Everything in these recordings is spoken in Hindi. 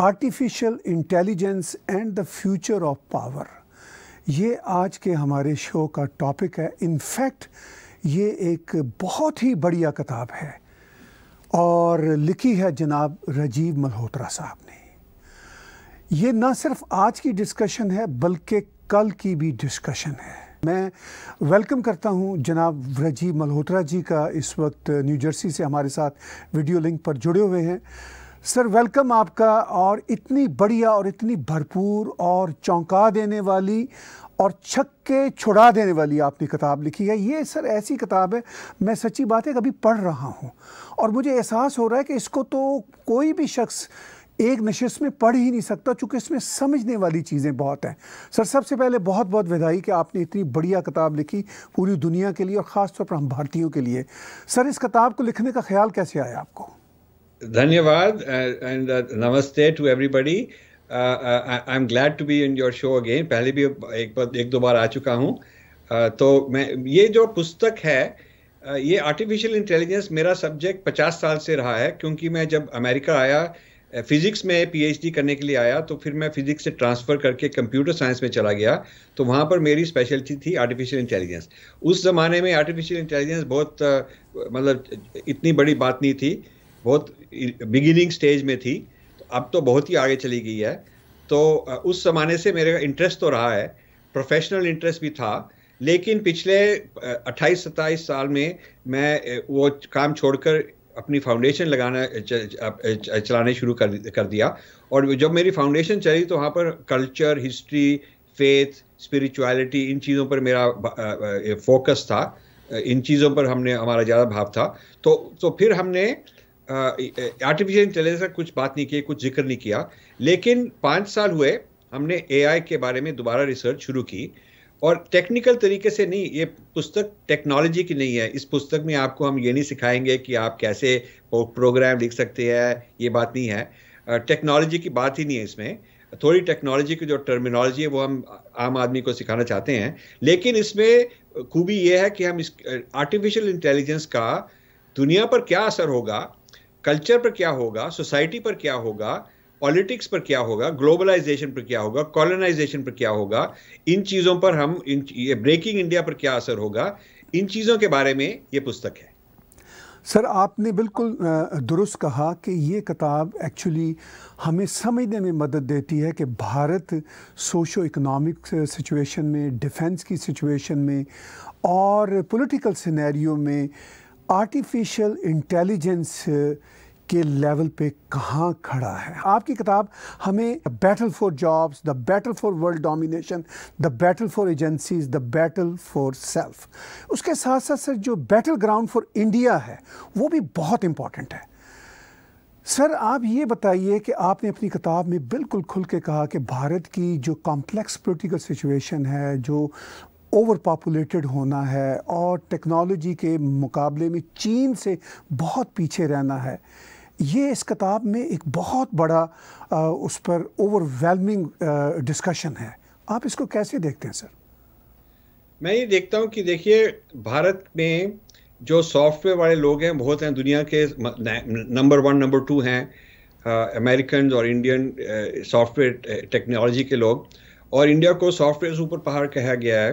Artificial intelligence and the future of power ये आज के हमारे शो का टॉपिक है इनफैक्ट ये एक बहुत ही बढ़िया किताब है और लिखी है जनाब राजीव मल्होत्रा साहब ने ये ना सिर्फ आज की डिस्कशन है बल्कि कल की भी डिस्कशन है मैं वेलकम करता हूं जनाब राजीव मल्होत्रा जी का इस वक्त न्यू जर्सी से हमारे साथ वीडियो लिंक पर जुड़े हुए हैं सर वेलकम आपका और इतनी बढ़िया और इतनी भरपूर और चौंका देने वाली और छक्के छुड़ा देने वाली आपने किताब लिखी है ये सर ऐसी किताब है मैं सच्ची बात है कभी पढ़ रहा हूँ और मुझे एहसास हो रहा है कि इसको तो कोई भी शख्स एक नशिस में पढ़ ही नहीं सकता चूँकि इसमें समझने वाली चीज़ें बहुत हैं सर सबसे पहले बहुत बहुत विधाई कि आपने इतनी बढ़िया किताब लिखी पूरी दुनिया के लिए और ख़ासतौर पर हम भारतीयों के लिए सर इस किताब को लिखने का ख्याल कैसे आया आपको धन्यवाद एंड नमस्ते to everybody I am glad to be in your show again पहले भी एक बार एक दो बार आ चुका हूँ uh, तो मैं ये जो पुस्तक है uh, ये आर्टिफिशियल इंटेलिजेंस मेरा सब्जेक्ट पचास साल से रहा है क्योंकि मैं जब अमेरिका आया फिजिक्स uh, में पीएचडी करने के लिए आया तो फिर मैं फिजिक्स से ट्रांसफ़र करके कंप्यूटर साइंस में चला गया तो वहाँ पर मेरी स्पेशलिटी थी आर्टिफिशियल इंटेलिजेंस उस ज़माने में आर्टिफिशियल इंटेलिजेंस बहुत uh, मतलब इतनी बड़ी बात नहीं थी बहुत बिगिनिंग स्टेज में थी तो अब तो बहुत ही आगे चली गई है तो उस जमाने से मेरे इंटरेस्ट तो रहा है प्रोफेशनल इंटरेस्ट भी था लेकिन पिछले 28 सत्ताईस साल में मैं वो काम छोड़कर अपनी फाउंडेशन लगाना चलाने शुरू कर कर दिया और जब मेरी फाउंडेशन चली तो वहाँ पर कल्चर हिस्ट्री फेथ स्पिरिचुअलिटी इन चीज़ों पर मेरा फोकस था इन चीज़ों पर हमने हमारा ज़्यादा भाव था तो तो फिर हमने आर्टिफिशियल इंटेलिजेंस का कुछ बात नहीं की कुछ जिक्र नहीं किया लेकिन पाँच साल हुए हमने ए के बारे में दोबारा रिसर्च शुरू की और टेक्निकल तरीके से नहीं ये पुस्तक टेक्नोलॉजी की नहीं है इस पुस्तक में आपको हम ये नहीं सिखाएंगे कि आप कैसे प्रोग्राम लिख सकते हैं ये बात नहीं है टेक्नोलॉजी की बात ही नहीं है इसमें थोड़ी टेक्नोलॉजी की जो टर्मिनोलॉजी है वो हम आम आदमी को सिखाना चाहते हैं लेकिन इसमें खूबी ये है कि हम इस आर्टिफिशियल इंटेलिजेंस का दुनिया पर क्या असर होगा कल्चर पर क्या होगा सोसाइटी पर क्या होगा पॉलिटिक्स पर क्या होगा ग्लोबलाइजेशन पर क्या होगा कॉलोनाइजेशन पर क्या होगा इन चीज़ों पर हम इन ये ब्रेकिंग इंडिया पर क्या असर होगा इन चीज़ों के बारे में ये पुस्तक है सर आपने बिल्कुल दुरुस्त कहा कि ये किताब एक्चुअली हमें समझने में मदद देती है कि भारत सोशो इकोनॉमिक सिचुएशन में डिफेंस की सिचुएशन में और पॉलिटिकल सिनेरियो में आर्टिफिशियल इंटेलिजेंस के लेवल पे कहाँ खड़ा है आपकी किताब हमें battle for jobs the battle for world domination the battle for agencies the battle for self उसके साथ साथ सर जो बैटल ग्राउंड फॉर इंडिया है वो भी बहुत इम्पॉर्टेंट है सर आप ये बताइए कि आपने अपनी किताब में बिल्कुल खुल के कहा कि भारत की जो कॉम्प्लेक्स पोलिटिकल सिचुएशन है जो ओवर पापुलेटेड होना है और टेक्नोलॉजी के मुकाबले में चीन से बहुत पीछे रहना है ये इस किताब में एक बहुत बड़ा आ, उस पर ओवरवेलमिंग डिस्कशन है आप इसको कैसे देखते हैं सर मैं ये देखता हूँ कि देखिए भारत में जो सॉफ्टवेयर वाले लोग हैं बहुत हैं दुनिया के नंबर वन नंबर टू हैं अमेरिकन और इंडियन सॉफ्टवेयर टेक्नोलॉजी के लोग और इंडिया को सॉफ्टवेयर से ऊपर पहाड़ कहा गया है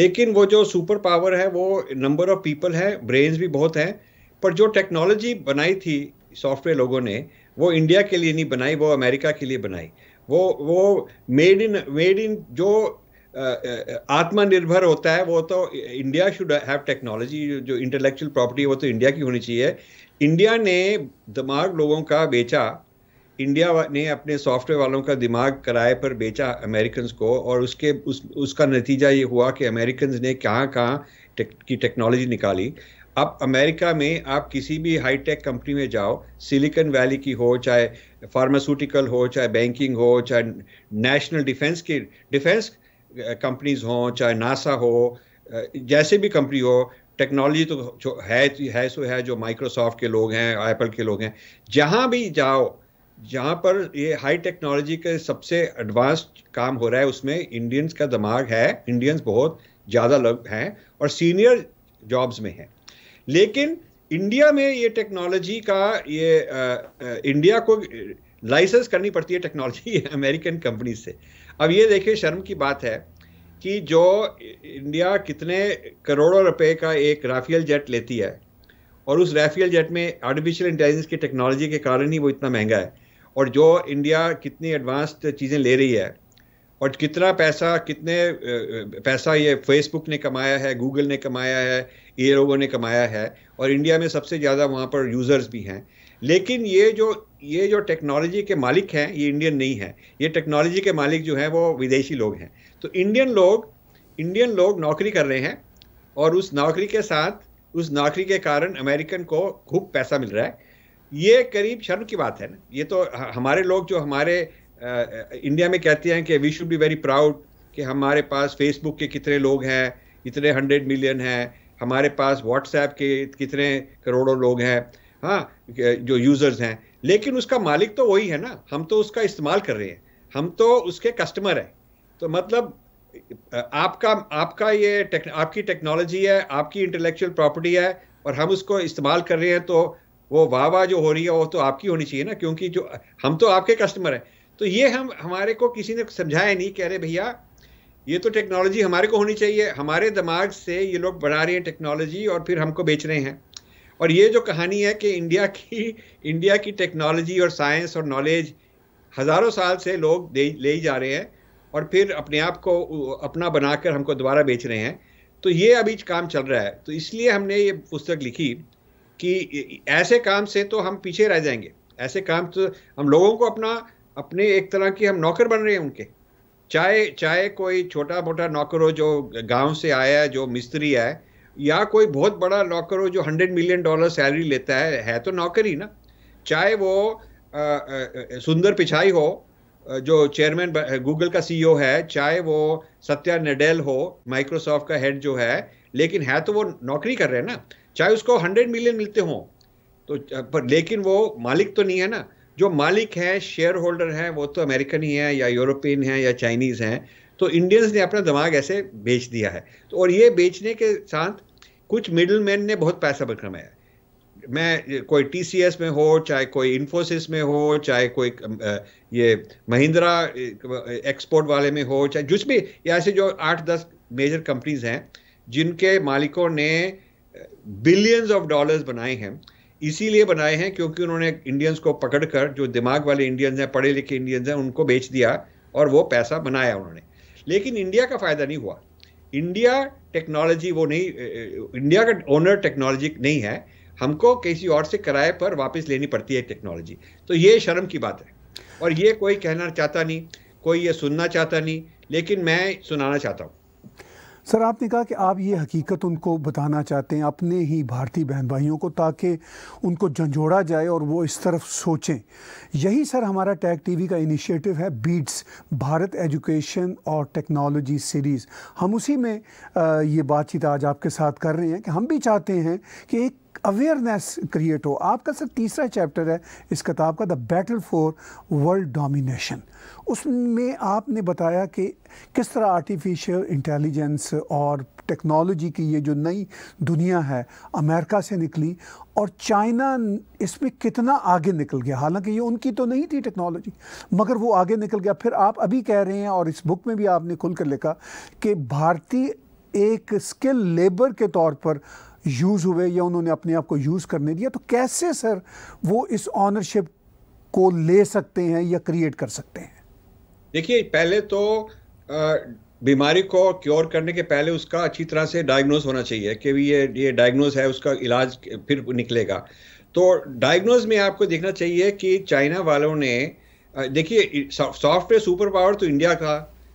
लेकिन वो जो सुपर पावर है वो नंबर ऑफ पीपल है ब्रेन्स भी बहुत हैं पर जो टेक्नोलॉजी बनाई थी सॉफ्टवेयर लोगों ने वो इंडिया के लिए नहीं बनाई वो अमेरिका के लिए बनाई वो वो मेड इन मेड इन जो आत्मनिर्भर होता है वो तो इंडिया शुड हैव टेक्नोलॉजी जो इंटेलेक्चुअल प्रॉपर्टी वो तो इंडिया की होनी चाहिए इंडिया ने दिमाग लोगों का बेचा इंडिया ने अपने सॉफ्टवेयर वालों का दिमाग किराए पर बेचा अमेरिकन को और उसके उस उसका नतीजा ये हुआ कि अमेरिकन ने कहाँ कहाँ टेक, की टेक्नोलॉजी निकाली अब अमेरिका में आप किसी भी हाईटेक कंपनी में जाओ सिलिकन वैली की हो चाहे फार्मास्यूटिकल हो चाहे बैंकिंग हो चाहे नेशनल डिफेंस की डिफेंस कंपनीज हों चाहे नासा हो जैसे भी कंपनी हो टेक्नोलॉजी तो जो है है सो है जो माइक्रोसॉफ्ट के लोग हैं एप्पल के लोग हैं जहाँ भी जाओ जहाँ पर ये हाई टेक्नोलॉजी के सबसे एडवांस्ड काम हो रहा है उसमें इंडियंस का दिमाग है इंडियंस बहुत ज़्यादा लोग हैं और सीनियर जॉब्स में हैं लेकिन इंडिया में ये टेक्नोलॉजी का ये आ, आ, इंडिया को लाइसेंस करनी पड़ती है टेक्नोलॉजी अमेरिकन कंपनी से अब ये देखिए शर्म की बात है कि जो इंडिया कितने करोड़ों रुपए का एक राफेल जेट लेती है और उस राफेल जेट में आर्टिफिशियल इंटेलिजेंस की टेक्नोलॉजी के कारण ही वो इतना महंगा है और जो इंडिया कितनी एडवांस्ड चीज़ें ले रही है और कितना पैसा कितने पैसा ये फेसबुक ने कमाया है गूगल ने कमाया है ये लोगों ने कमाया है और इंडिया में सबसे ज़्यादा वहाँ पर यूज़र्स भी हैं लेकिन ये जो ये जो टेक्नोलॉजी के मालिक हैं ये इंडियन नहीं है ये टेक्नोलॉजी के मालिक जो हैं वो विदेशी लोग हैं तो इंडियन लोग इंडियन लोग नौकरी कर रहे हैं और उस नौकरी के साथ उस नौकरी के कारण अमेरिकन को खूब पैसा मिल रहा है ये करीब शर्म की बात है ना ये तो हमारे लोग जो हमारे इंडिया में कहते हैं कि we should be very proud कि हमारे पास फेसबुक के कितने लोग हैं इतने हंड्रेड मिलियन हैं हमारे पास व्हाट्सएप के कितने करोड़ों लोग हैं हाँ जो यूज़र्स हैं लेकिन उसका मालिक तो वही है ना हम तो उसका इस्तेमाल कर रहे हैं हम तो उसके कस्टमर हैं तो मतलब आपका आपका ये टेक, आपकी टेक्नोलॉजी है आपकी इंटेलेक्चुअल प्रॉपर्टी है और हम उसको इस्तेमाल कर रहे हैं तो वो वाह वाह जो हो रही है वो तो आपकी होनी चाहिए ना क्योंकि जो हम तो आपके कस्टमर हैं तो ये हम हमारे को किसी ने समझाया नहीं कह रहे भैया ये तो टेक्नोलॉजी हमारे को होनी चाहिए हमारे दिमाग से ये लोग बढ़ा रहे हैं टेक्नोलॉजी और फिर हमको बेच रहे हैं और ये जो कहानी है कि इंडिया की इंडिया की टेक्नोलॉजी और साइंस और नॉलेज हज़ारों साल से लोग ले ही जा रहे हैं और फिर अपने आप को अपना बनाकर हमको दोबारा बेच रहे हैं तो ये अभी काम चल रहा है तो इसलिए हमने ये पुस्तक लिखी कि ऐसे काम से तो हम पीछे रह जाएंगे ऐसे काम तो हम लोगों को अपना अपने एक तरह की हम नौकर बन रहे हैं उनके चाहे चाहे कोई छोटा मोटा नौकर हो जो गांव से आया है जो मिस्त्री है या कोई बहुत बड़ा नौकर हो जो हंड्रेड मिलियन डॉलर सैलरी लेता है है तो नौकर ही ना चाहे वो सुंदर पिछाई हो जो चेयरमैन गूगल का सीईओ e है चाहे वो सत्या नडेल हो माइक्रोसॉफ्ट का हेड जो है लेकिन है तो वो नौकरी कर रहे हैं ना चाहे उसको हंड्रेड मिलियन मिलते हों तो पर लेकिन वो मालिक तो नहीं है ना जो मालिक है शेयर होल्डर है वो तो अमेरिकन ही है या यूरोपियन है या चाइनीज़ हैं तो इंडियंस ने अपना दिमाग ऐसे बेच दिया है तो और ये बेचने के साथ कुछ मिडिल मैन ने बहुत पैसा कमाया है मैं कोई टी में हो चाहे कोई इन्फोसिस में हो चाहे कोई ये महिंद्रा एक्सपोर्ट वाले में हो चाहे जिस भी ऐसे जो आठ दस मेजर कंपनीज हैं जिनके मालिकों ने बिलियंस ऑफ डॉलर्स बनाए हैं इसीलिए बनाए हैं क्योंकि उन्होंने इंडियंस को पकड़कर जो दिमाग वाले इंडियंस हैं पढ़े लिखे इंडियंस हैं उनको बेच दिया और वो पैसा बनाया उन्होंने लेकिन इंडिया का फायदा नहीं हुआ इंडिया टेक्नोलॉजी वो नहीं इंडिया का ओनर टेक्नोलॉजी नहीं है हमको किसी और से किराए पर वापस लेनी पड़ती है टेक्नोलॉजी तो ये शर्म की बात है और ये कोई कहना चाहता नहीं कोई ये सुनना चाहता नहीं लेकिन मैं सुनाना चाहता हूँ सर आपने कहा कि आप ये हकीकत उनको बताना चाहते हैं अपने ही भारतीय बहन भाइयों को ताकि उनको झंझोड़ा जाए और वो इस तरफ सोचें यही सर हमारा टैग टीवी का इनिशिएटिव है बीट्स भारत एजुकेशन और टेक्नोलॉजी सीरीज़ हम उसी में ये बातचीत आज आपके साथ कर रहे हैं कि हम भी चाहते हैं कि एक अवेयरनेस क्रिएट हो आपका सर तीसरा चैप्टर है इस किताब का the battle for world domination उसमें आपने बताया कि किस तरह आर्टिफिशियल इंटेलिजेंस और टेक्नोलॉजी की ये जो नई दुनिया है अमेरिका से निकली और चाइना इसमें कितना आगे निकल गया हालांकि ये उनकी तो नहीं थी टेक्नोलॉजी मगर वो आगे निकल गया फिर आप अभी कह रहे हैं और इस बुक में भी आपने खुल कर लिखा कि भारतीय एक स्किल लेबर के तौर पर यूज़ हुए या उन्होंने अपने आप को यूज़ करने दिया तो कैसे सर वो इस ऑनरशिप को ले सकते हैं या क्रिएट कर सकते हैं देखिए पहले तो बीमारी को क्योर करने के पहले उसका अच्छी तरह से डायग्नोज होना चाहिए कि ये ये डायग्नोज है उसका इलाज फिर निकलेगा तो डायग्नोज में आपको देखना चाहिए कि चाइना वालों ने देखिए सॉफ्टवेयर सुपर पावर तो इंडिया का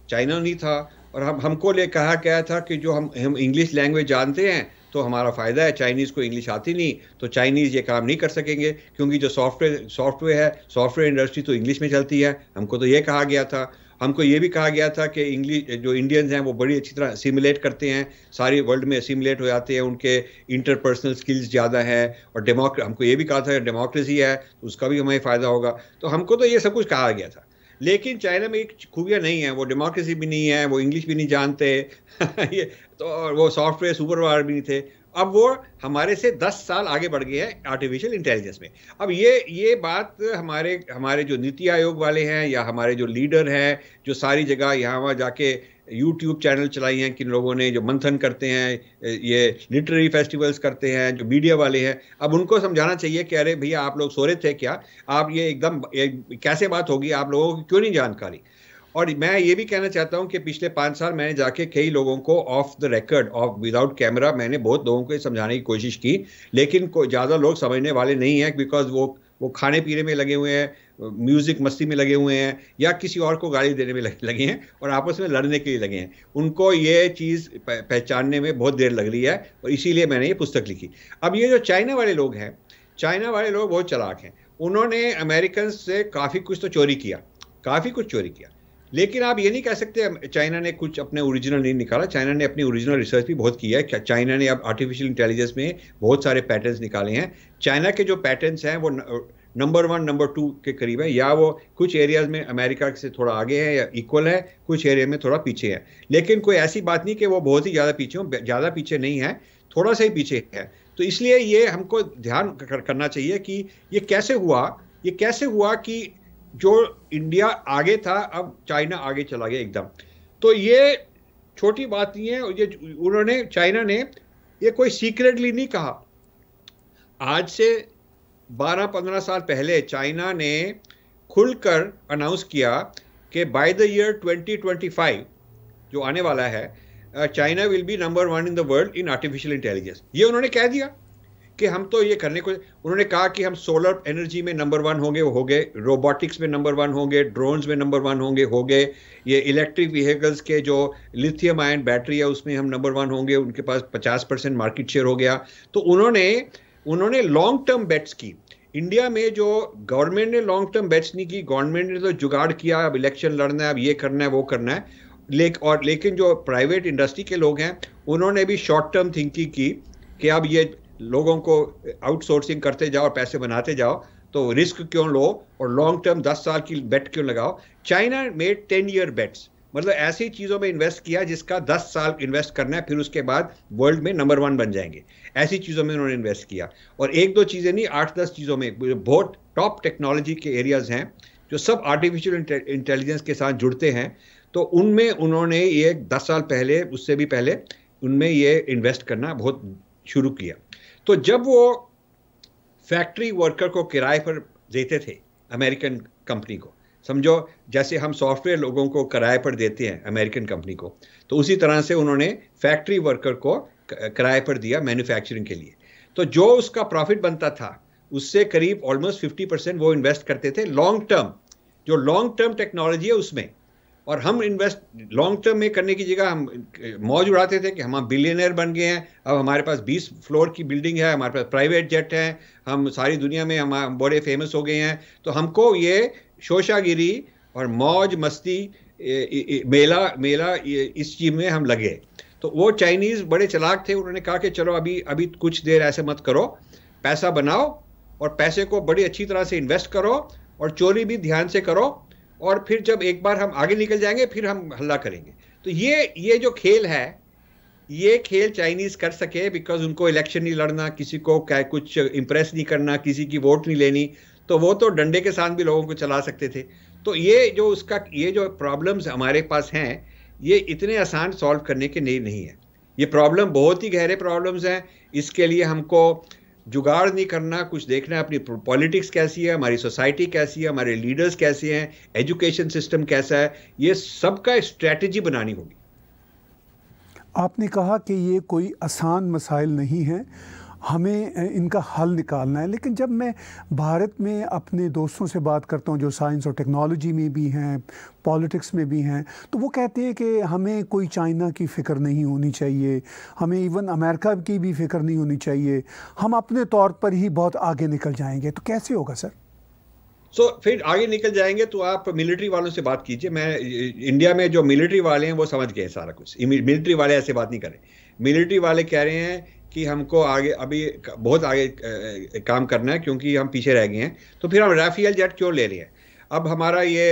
चाइना नहीं था और हम हमको ले कहा गया था कि जो हम हम इंग्लिश लैंग्वेज जानते हैं तो हमारा फ़ायदा है चाइनीज़ को इंग्लिश आती नहीं तो चाइनीज़ ये काम नहीं कर सकेंगे क्योंकि जो सॉफ्टवेयर सॉफ्टवेयर है सॉफ्टवेयर इंडस्ट्री तो इंग्लिश में चलती है हमको तो ये कहा गया था हमको ये भी कहा गया था कि इंग्लिश जो इंडियंस हैं वो बड़ी अच्छी तरह सिमुलेट करते हैं सारी वर्ल्ड में असीमुलेट हो जाते हैं उनके इंटरपर्सनल स्किल्स ज़्यादा हैं और डेमोक्रे हमको ये भी कहा था डेमोक्रेसी है तो उसका भी हमें फ़ायदा होगा तो हमको तो ये सब कुछ कहा गया था लेकिन चाइना में एक खूबियाँ नहीं है वो डेमोक्रेसी भी नहीं है वो इंग्लिश भी नहीं जानते ये तो वो सॉफ्टवेयर सुपरवायर भी नहीं थे अब वो हमारे से 10 साल आगे बढ़ गए हैं आर्टिफिशियल इंटेलिजेंस में अब ये ये बात हमारे हमारे जो नीति आयोग वाले हैं या हमारे जो लीडर हैं जो सारी जगह यहाँ वहाँ जाके यूट्यूब चैनल चलाई हैं किन लोगों ने जो मंथन करते हैं ये लिटरेरी फेस्टिवल्स करते हैं जो मीडिया वाले हैं अब उनको समझाना चाहिए कि अरे भैया आप लोग सो रहे थे क्या आप ये एकदम एक कैसे बात होगी आप लोगों की क्यों नहीं जानकारी और मैं ये भी कहना चाहता हूँ कि पिछले पाँच साल मैंने जाके कई लोगों को off the record off without camera मैंने बहुत लोगों को समझाने की कोशिश की लेकिन को ज़्यादा लोग समझने वाले नहीं हैं बिकॉज वो वो खाने पीने में लगे हुए हैं म्यूजिक मस्ती में लगे हुए हैं या किसी और को गाली देने में लगे हैं और आपस में लड़ने के लिए लगे हैं उनको ये चीज़ पहचानने में बहुत देर लग रही है और इसीलिए मैंने ये पुस्तक लिखी अब ये जो चाइना वाले लोग हैं चाइना वाले लोग बहुत चलाक हैं उन्होंने अमेरिकन से काफ़ी कुछ तो चोरी किया काफ़ी कुछ चोरी किया लेकिन आप ये नहीं कह सकते चाइना ने कुछ अपने ओरिजिनल नहीं निकाला चाइना ने अपनी ओरिजिनल रिसर्च भी बहुत की है चाइना ने अब आर्टिफिशियल इंटेलिजेंस में बहुत सारे पैटर्न्स निकाले हैं चाइना के जो पैटर्न्स हैं वो नंबर वन नंबर टू के करीब है या वो कुछ एरियाज में अमेरिका से थोड़ा आगे है या इक्वल है कुछ एरिया में थोड़ा पीछे है लेकिन कोई ऐसी बात नहीं कि वो बहुत ही ज़्यादा पीछे हो ज़्यादा पीछे नहीं है थोड़ा सा ही पीछे है तो इसलिए ये हमको ध्यान करना चाहिए कि ये कैसे हुआ ये कैसे हुआ कि जो इंडिया आगे था अब चाइना आगे चला गया एकदम तो ये छोटी बात नहीं है ये उन्होंने चाइना ने ये कोई सीक्रेटली नहीं कहा आज से 12-15 साल पहले चाइना ने खुलकर अनाउंस किया कि बाय द ईयर 2025 जो आने वाला है China will be number one in the world in artificial intelligence ये उन्होंने कह दिया कि हम तो ये करने को उन्होंने कहा कि हम सोलर एनर्जी में नंबर वन होंगे वो हो गए रोबोटिक्स में नंबर वन होंगे ड्रोन्स में नंबर वन होंगे हो गए ये इलेक्ट्रिक व्हीकल्स के जो लिथियम आयन बैटरी है उसमें हम नंबर वन होंगे उनके पास पचास परसेंट मार्केट शेयर हो गया तो उन्होंने उन्होंने लॉन्ग टर्म बेट्स की इंडिया में जो गवर्नमेंट ने लॉन्ग टर्म बेट्स नहीं की गवर्नमेंट ने तो जुगाड़ किया अब इलेक्शन लड़ना है अब ये करना है वो करना है ले और लेकिन जो प्राइवेट इंडस्ट्री के लोग हैं उन्होंने भी शॉर्ट टर्म थिंकिंग की कि अब ये लोगों को आउटसोर्सिंग करते जाओ और पैसे बनाते जाओ तो रिस्क क्यों लो और लॉन्ग टर्म दस साल की बेट क्यों लगाओ China made ten year bets मतलब ऐसी चीज़ों में इन्वेस्ट किया जिसका दस साल इन्वेस्ट करना है फिर उसके बाद वर्ल्ड में नंबर वन बन जाएंगे ऐसी चीज़ों में उन्होंने इन्वेस्ट किया और एक दो चीज़ें नहीं आठ दस चीज़ों में बहुत टॉप टेक्नोलॉजी के एरियाज़ हैं जो सब आर्टिफिशियल इंटेलिजेंस के साथ जुड़ते हैं तो उनमें उन्होंने ये दस साल पहले उससे भी पहले उनमें ये इन्वेस्ट करना बहुत शुरू किया तो जब वो फैक्ट्री वर्कर को किराए पर देते थे अमेरिकन कंपनी को समझो जैसे हम सॉफ्टवेयर लोगों को किराए पर देते हैं अमेरिकन कंपनी को तो उसी तरह से उन्होंने फैक्ट्री वर्कर को किराए पर दिया मैन्युफैक्चरिंग के लिए तो जो उसका प्रॉफिट बनता था उससे करीब ऑलमोस्ट फिफ्टी परसेंट वो इन्वेस्ट करते थे लॉन्ग टर्म जो लॉन्ग टर्म टेक्नोलॉजी है उसमें और हम इन्वेस्ट लॉन्ग टर्म में करने की जगह हम मौज उड़ाते थे कि हम बिलियनर बन गए हैं अब हमारे पास 20 फ्लोर की बिल्डिंग है हमारे पास प्राइवेट जेट है हम सारी दुनिया में हम बड़े फेमस हो गए हैं तो हमको ये शोशागिरी और मौज मस्ती मेला मेला इस चीज में हम लगे तो वो चाइनीज़ बड़े चलाक थे उन्होंने कहा कि चलो अभी अभी कुछ देर ऐसे मत करो पैसा बनाओ और पैसे को बड़ी अच्छी तरह से इन्वेस्ट करो और चोरी भी ध्यान से करो और फिर जब एक बार हम आगे निकल जाएंगे फिर हम हल्ला करेंगे तो ये ये जो खेल है ये खेल चाइनीज कर सके बिकॉज उनको इलेक्शन नहीं लड़ना किसी को क्या कुछ इम्प्रेस नहीं करना किसी की वोट नहीं लेनी तो वो तो डंडे के साथ भी लोगों को चला सकते थे तो ये जो उसका ये जो प्रॉब्लम्स हमारे पास हैं ये इतने आसान सॉल्व करने के नहीं नहीं है ये प्रॉब्लम बहुत ही गहरे प्रॉब्लम्स हैं इसके लिए हमको जुगाड़ नहीं करना कुछ देखना है अपनी पॉलिटिक्स कैसी है हमारी सोसाइटी कैसी है हमारे लीडर्स कैसे हैं एजुकेशन सिस्टम कैसा है ये सबका स्ट्रैटेजी बनानी होगी आपने कहा कि ये कोई आसान मसाइल नहीं है हमें इनका हल निकालना है लेकिन जब मैं भारत में अपने दोस्तों से बात करता हूँ जो साइंस और टेक्नोलॉजी में भी हैं पॉलिटिक्स में भी हैं तो वो कहते हैं कि हमें कोई चाइना की फ़िक्र नहीं होनी चाहिए हमें इवन अमेरिका की भी फ़िक्र नहीं होनी चाहिए हम अपने तौर पर ही बहुत आगे निकल जाएंगे तो कैसे होगा सर सो so, फिर आगे निकल जाएंगे तो आप मिलिट्री वालों से बात कीजिए मैं इंडिया में जो मिलिट्री वाले हैं वो समझ गए सारा कुछ मिलिट्री वाले ऐसे बात नहीं करें मिलिट्री वाले कह रहे हैं कि हमको आगे अभी बहुत आगे काम करना है क्योंकि हम पीछे रह गए हैं तो फिर हम राफेल जेट क्यों ले रहे हैं अब हमारा ये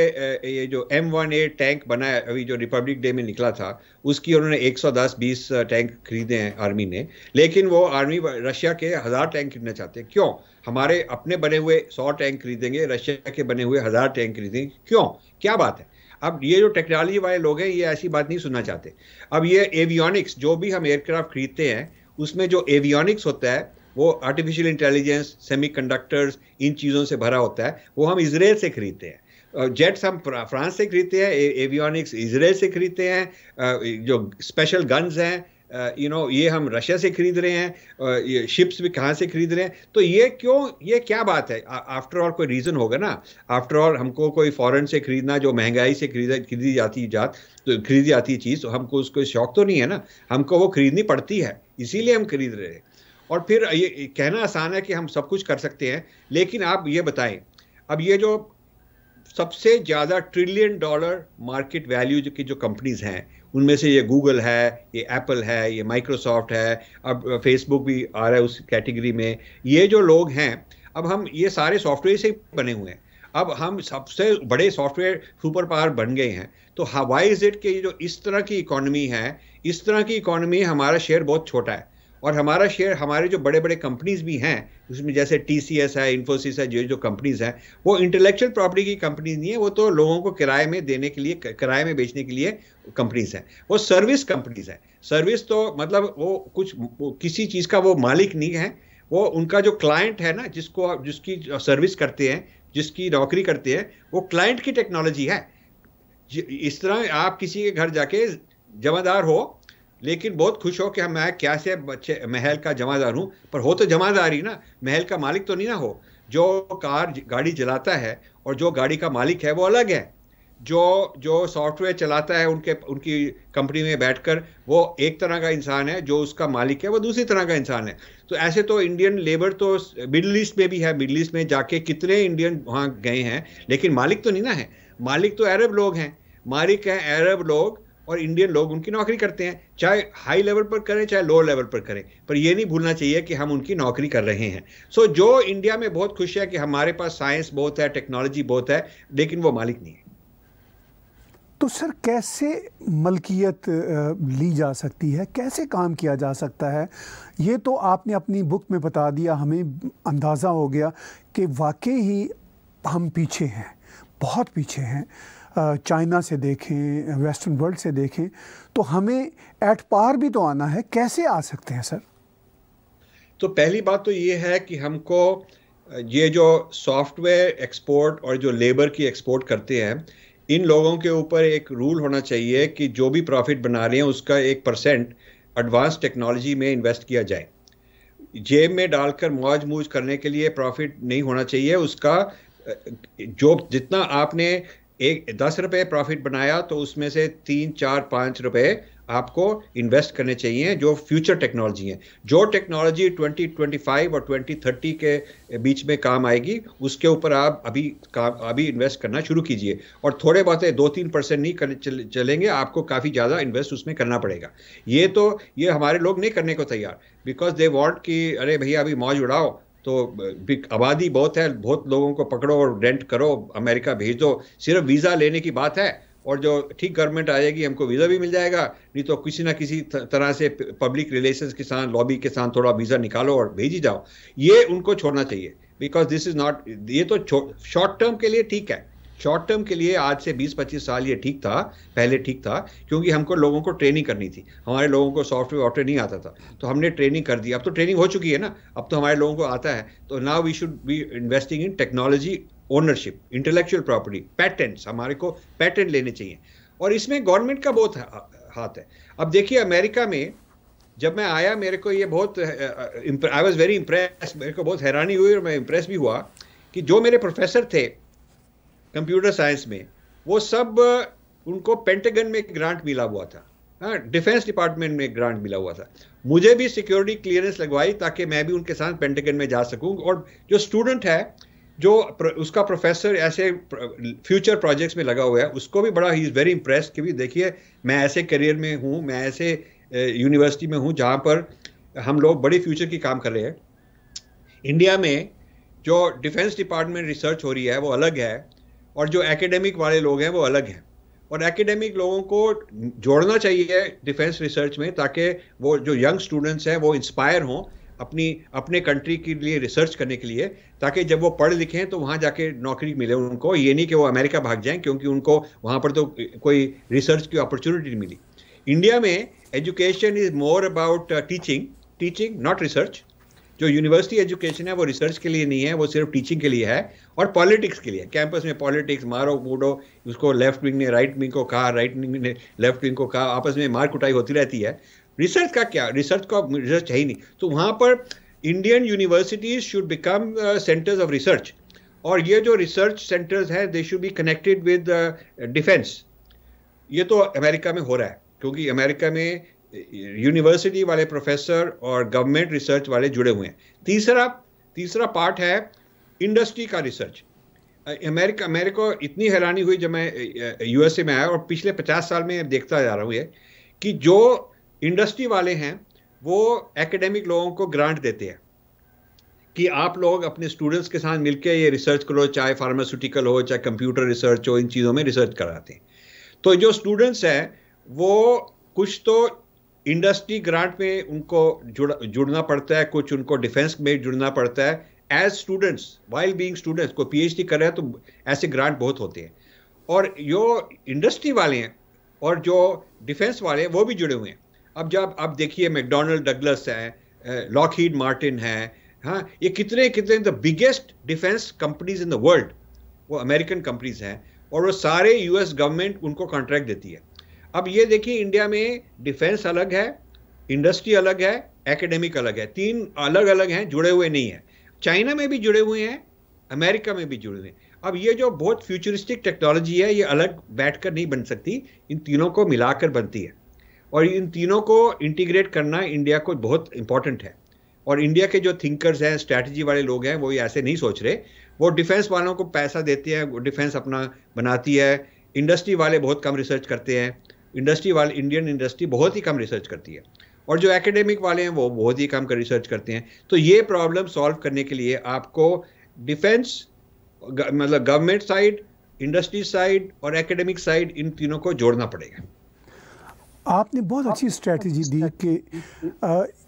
ये जो एम वन ए टैंक बना है अभी जो रिपब्लिक डे में निकला था उसकी उन्होंने 110-20 टैंक खरीदे हैं आर्मी ने लेकिन वो आर्मी रशिया के हज़ार टैंक खरीदना चाहते हैं क्यों हमारे अपने बने हुए 100 टैंक खरीदेंगे रशिया के बने हुए हज़ार टैंक खरीदेंगे क्यों क्या बात है अब ये जो टेक्नोलॉजी वाले लोग हैं ये ऐसी बात नहीं सुनना चाहते अब ये एवियोनिक्स जो भी हम एयरक्राफ्ट खरीदते हैं उसमें जो एवियोनिक्स होता है वो आर्टिफिशियल इंटेलिजेंस सेमीकंडक्टर्स इन चीज़ों से भरा होता है वो हम इसराइल से खरीदते हैं जेट्स हम फ्रांस से खरीदते हैं एवियोनिक्स इसराइल से खरीदते हैं जो स्पेशल गन्स हैं यू नो ये हम रशिया से खरीद रहे हैं ये शिप्स भी कहाँ से खरीद रहे हैं तो ये क्यों ये क्या बात है आफ्टर ऑल कोई रीज़न होगा ना आफ्टर ऑल हमको कोई फॉरेन से खरीदना जो महंगाई से खरीद खरीदी जाती जात तो खरीदी जाती चीज़ तो हमको उसको शौक तो नहीं है ना हमको वो खरीदनी पड़ती है इसीलिए हम खरीद रहे हैं और फिर ये कहना आसान है कि हम सब कुछ कर सकते हैं लेकिन आप ये बताएं अब ये जो सबसे ज़्यादा ट्रिलियन डॉलर मार्केट वैल्यू जो की जो कंपनीज हैं उनमें से ये गूगल है ये एप्पल है ये माइक्रोसॉफ्ट है अब फेसबुक भी आ रहा है उस कैटेगरी में ये जो लोग हैं अब हम ये सारे सॉफ्टवेयर से बने हुए हैं अब हम सबसे बड़े सॉफ्टवेयर सुपर पावर बन गए हैं तो हवाई जेड के जो इस तरह की इकोनॉमी है इस तरह की इकोनॉमी हमारा शेयर बहुत छोटा है और हमारा शेयर हमारे जो बड़े बड़े कंपनीज भी हैं उसमें जैसे टी है इन्फोसिस है जो जो कंपनीज हैं वो इंटेलेक्चुअल प्रॉपर्टी की कंपनीज नहीं है वो तो लोगों को किराए में देने के लिए किराए में बेचने के लिए कंपनीज हैं वो सर्विस कंपनीज हैं सर्विस तो मतलब वो कुछ वो किसी चीज़ का वो मालिक नहीं है वो उनका जो क्लाइंट है ना जिसको जिसकी सर्विस करते हैं जिसकी नौकरी करते हैं वो क्लाइंट की टेक्नोलॉजी है इस तरह आप किसी के घर जाके जमादार हो लेकिन बहुत खुश हो कि हम हाँ, मैं क्या से बच्चे महल का जमादार हूँ पर हो तो जमादार ही ना महल का मालिक तो नहीं ना हो जो कार गाड़ी जलाता है और जो गाड़ी का मालिक है वो अलग है जो जो सॉफ्टवेयर चलाता है उनके उनकी कंपनी में बैठकर वो एक तरह का इंसान है जो उसका मालिक है वो दूसरी तरह का इंसान है तो ऐसे तो इंडियन लेबर तो मिडल ईस्ट में भी है मिडल ईस्ट में जाके कितने इंडियन वहाँ गए हैं लेकिन मालिक तो नहीं ना है मालिक तो अरब लोग हैं मालिक हैं अरब लोग और इंडियन लोग उनकी नौकरी करते हैं चाहे हाई लेवल पर करें चाहे लो लेवल पर करें पर यह नहीं भूलना चाहिए कि हम उनकी नौकरी कर रहे हैं सो so, जो इंडिया में बहुत खुश है कि हमारे पास साइंस बहुत है टेक्नोलॉजी बहुत है लेकिन वो मालिक नहीं है तो सर कैसे मलकियत ली जा सकती है कैसे काम किया जा सकता है ये तो आपने अपनी बुक में बता दिया हमें अंदाज़ा हो गया कि वाकई ही हम पीछे हैं बहुत पीछे हैं चाइना से देखें वेस्टर्न वर्ल्ड से देखें तो हमें एट पार भी तो आना है कैसे आ सकते हैं सर तो पहली बात तो ये है कि हमको ये जो सॉफ्टवेयर एक्सपोर्ट और जो लेबर की एक्सपोर्ट करते हैं इन लोगों के ऊपर एक रूल होना चाहिए कि जो भी प्रॉफिट बना रहे हैं उसका एक परसेंट एडवांस टेक्नोलॉजी में इन्वेस्ट किया जाए जेब में डालकर मौज मूज करने के लिए प्रॉफिट नहीं होना चाहिए उसका जो जितना आपने एक दस रुपये प्रॉफिट बनाया तो उसमें से तीन चार पाँच रुपये आपको इन्वेस्ट करने चाहिए जो फ्यूचर टेक्नोलॉजी है जो टेक्नोलॉजी 2025 और 2030 के बीच में काम आएगी उसके ऊपर आप अभी काम अभी इन्वेस्ट करना शुरू कीजिए और थोड़े बहुत दो तीन परसेंट नहीं कर, चल, चलेंगे आपको काफ़ी ज़्यादा इन्वेस्ट उसमें करना पड़ेगा ये तो ये हमारे लोग नहीं करने को तैयार बिकॉज दे वॉन्ट कि अरे भैया अभी मौज उड़ाओ तो आबादी बहुत है बहुत लोगों को पकड़ो और रेंट करो अमेरिका भेज दो सिर्फ वीज़ा लेने की बात है और जो ठीक गवर्नमेंट आ जाएगी हमको वीज़ा भी मिल जाएगा नहीं तो किसी ना किसी तरह से पब्लिक रिलेशंस के साथ लॉबी के साथ थोड़ा वीज़ा निकालो और भेजी जाओ ये उनको छोड़ना चाहिए बिकॉज दिस इज़ नॉट ये तो शॉर्ट टर्म के लिए ठीक है शॉर्ट टर्म के लिए आज से 20-25 साल ये ठीक था पहले ठीक था क्योंकि हमको लोगों को ट्रेनिंग करनी थी हमारे लोगों को सॉफ्टवेयर वॉफ्टवेयर नहीं आता था तो हमने ट्रेनिंग कर दी अब तो ट्रेनिंग हो चुकी है ना अब तो हमारे लोगों को आता है तो now we should be investing in technology ownership intellectual property patents हमारे को पैटेंट लेने चाहिए और इसमें गवर्नमेंट का बहुत हाथ है अब देखिए अमेरिका में जब मैं आया मेरे को ये बहुत आई वॉज वेरी इम्प्रेस मेरे को बहुत हैरानी हुई और मैं इम्प्रेस भी हुआ कि जो मेरे प्रोफेसर थे कंप्यूटर साइंस में वो सब उनको पेंटेगन में ग्रांट मिला हुआ था हाँ डिफेंस डिपार्टमेंट में ग्रांट मिला हुआ था मुझे भी सिक्योरिटी क्लियरेंस लगवाई ताकि मैं भी उनके साथ पेंटेगन में जा सकूँ और जो स्टूडेंट है जो उसका प्रोफेसर ऐसे फ्यूचर प्रोजेक्ट्स में लगा हुआ है उसको भी बड़ा ही इज़ वेरी इम्प्रेस कि भी देखिए मैं ऐसे करियर में हूँ मैं ऐसे यूनिवर्सिटी में हूँ जहाँ पर हम लोग बड़ी फ्यूचर की काम कर रहे हैं इंडिया में जो डिफेंस डिपार्टमेंट रिसर्च हो रही है वो अलग है और जो एकेडमिक वाले लोग हैं वो अलग हैं और एकेडमिक लोगों को जोड़ना चाहिए डिफेंस रिसर्च में ताकि वो जो यंग स्टूडेंट्स हैं वो इंस्पायर हों अपनी अपने कंट्री के लिए रिसर्च करने के लिए ताकि जब वो पढ़ लिखें तो वहाँ जाके नौकरी मिले उनको ये नहीं कि वो अमेरिका भाग जाएं क्योंकि उनको वहाँ पर तो कोई रिसर्च की अपॉर्चुनिटी मिली इंडिया में education is more about teaching teaching not research जो यूनिवर्सिटी एजुकेशन है वो रिसर्च के लिए नहीं है वो सिर्फ टीचिंग के लिए है और पॉलिटिक्स के लिए कैंपस में पॉलिटिक्स मारो मूडो उसको लेफ्ट विंग ने राइट विंग को कहा राइट विंग ने लेफ्ट विंग को कहा आपस में मार कुटाई होती रहती है रिसर्च का क्या रिसर्च का रिसर्च है ही नहीं तो वहाँ पर Indian universities should become centres of research और ये जो रिसर्च सेंटर्स हैं they should be connected with defence ये तो अमेरिका में हो रहा है क्योंकि अमेरिका में यूनिवर्सिटी uh, वाले प्रोफेसर और गवर्नमेंट रिसर्च वाले जुड़े हुए हैं तीसरा तीसरा पार्ट है इंडस्ट्री का रिसर्च अमेरिका मेरे को इतनी हैरानी हुई जब मैं यूएसए uh, uh, में आया और पिछले पचास साल में देखता जा रहा हूँ ये कि जो इंडस्ट्री वाले हैं वो एकेडमिक लोगों को ग्रांट देते हैं कि आप लोग अपने स्टूडेंट्स के साथ मिलकर ये रिसर्च करो चाहे फार्मास्यूटिकल हो चाहे कंप्यूटर रिसर्च हो इन चीज़ों में रिसर्च कराते हैं तो जो स्टूडेंट्स हैं वो कुछ तो इंडस्ट्री ग्रांट में उनको जुड़ जुड़ना पड़ता है कुछ उनको डिफेंस में जुड़ना पड़ता है as students while being students को पीएचडी कर रहे हैं तो ऐसे ग्रांट बहुत होते हैं और जो इंडस्ट्री वाले हैं और जो डिफेंस वाले हैं वो भी जुड़े हुए हैं अब जब आप देखिए मैकडोनल्ड डगलस है लॉकहीड मार्टिन है हाँ ये कितने कितने the biggest defence companies in the world वो अमेरिकन कंपनीज हैं और वो सारे यूएस गवर्नमेंट उनको कॉन्ट्रैक्ट देती है अब ये देखिए इंडिया में डिफेंस अलग है इंडस्ट्री अलग है एकेडमिक अलग है तीन अलग अलग हैं जुड़े हुए नहीं हैं चाइना में भी जुड़े हुए हैं अमेरिका में भी जुड़े हुए हैं अब ये जो बहुत फ्यूचरिस्टिक टेक्नोलॉजी है ये अलग बैठकर नहीं बन सकती इन तीनों को मिलाकर बनती है और इन तीनों को इंटीग्रेट करना इंडिया को बहुत इंपॉर्टेंट है और इंडिया के जो थिंकर्स हैं स्ट्रैटेजी वाले लोग हैं वो ऐसे नहीं सोच रहे वो डिफेंस वालों को पैसा देती है डिफेंस अपना बनाती है इंडस्ट्री वाले बहुत कम रिसर्च करते हैं इंडस्ट्री वाले इंडियन इंडस्ट्री बहुत ही कम रिसर्च करती है और जो एकेडमिक वाले हैं वो बहुत ही कम कर रिसर्च करते हैं तो ये प्रॉब्लम सॉल्व करने के लिए आपको डिफेंस मतलब गवर्नमेंट साइड इंडस्ट्री साइड और एकेडमिक साइड इन तीनों को जोड़ना पड़ेगा आपने बहुत अच्छी स्ट्रेटजी दी कि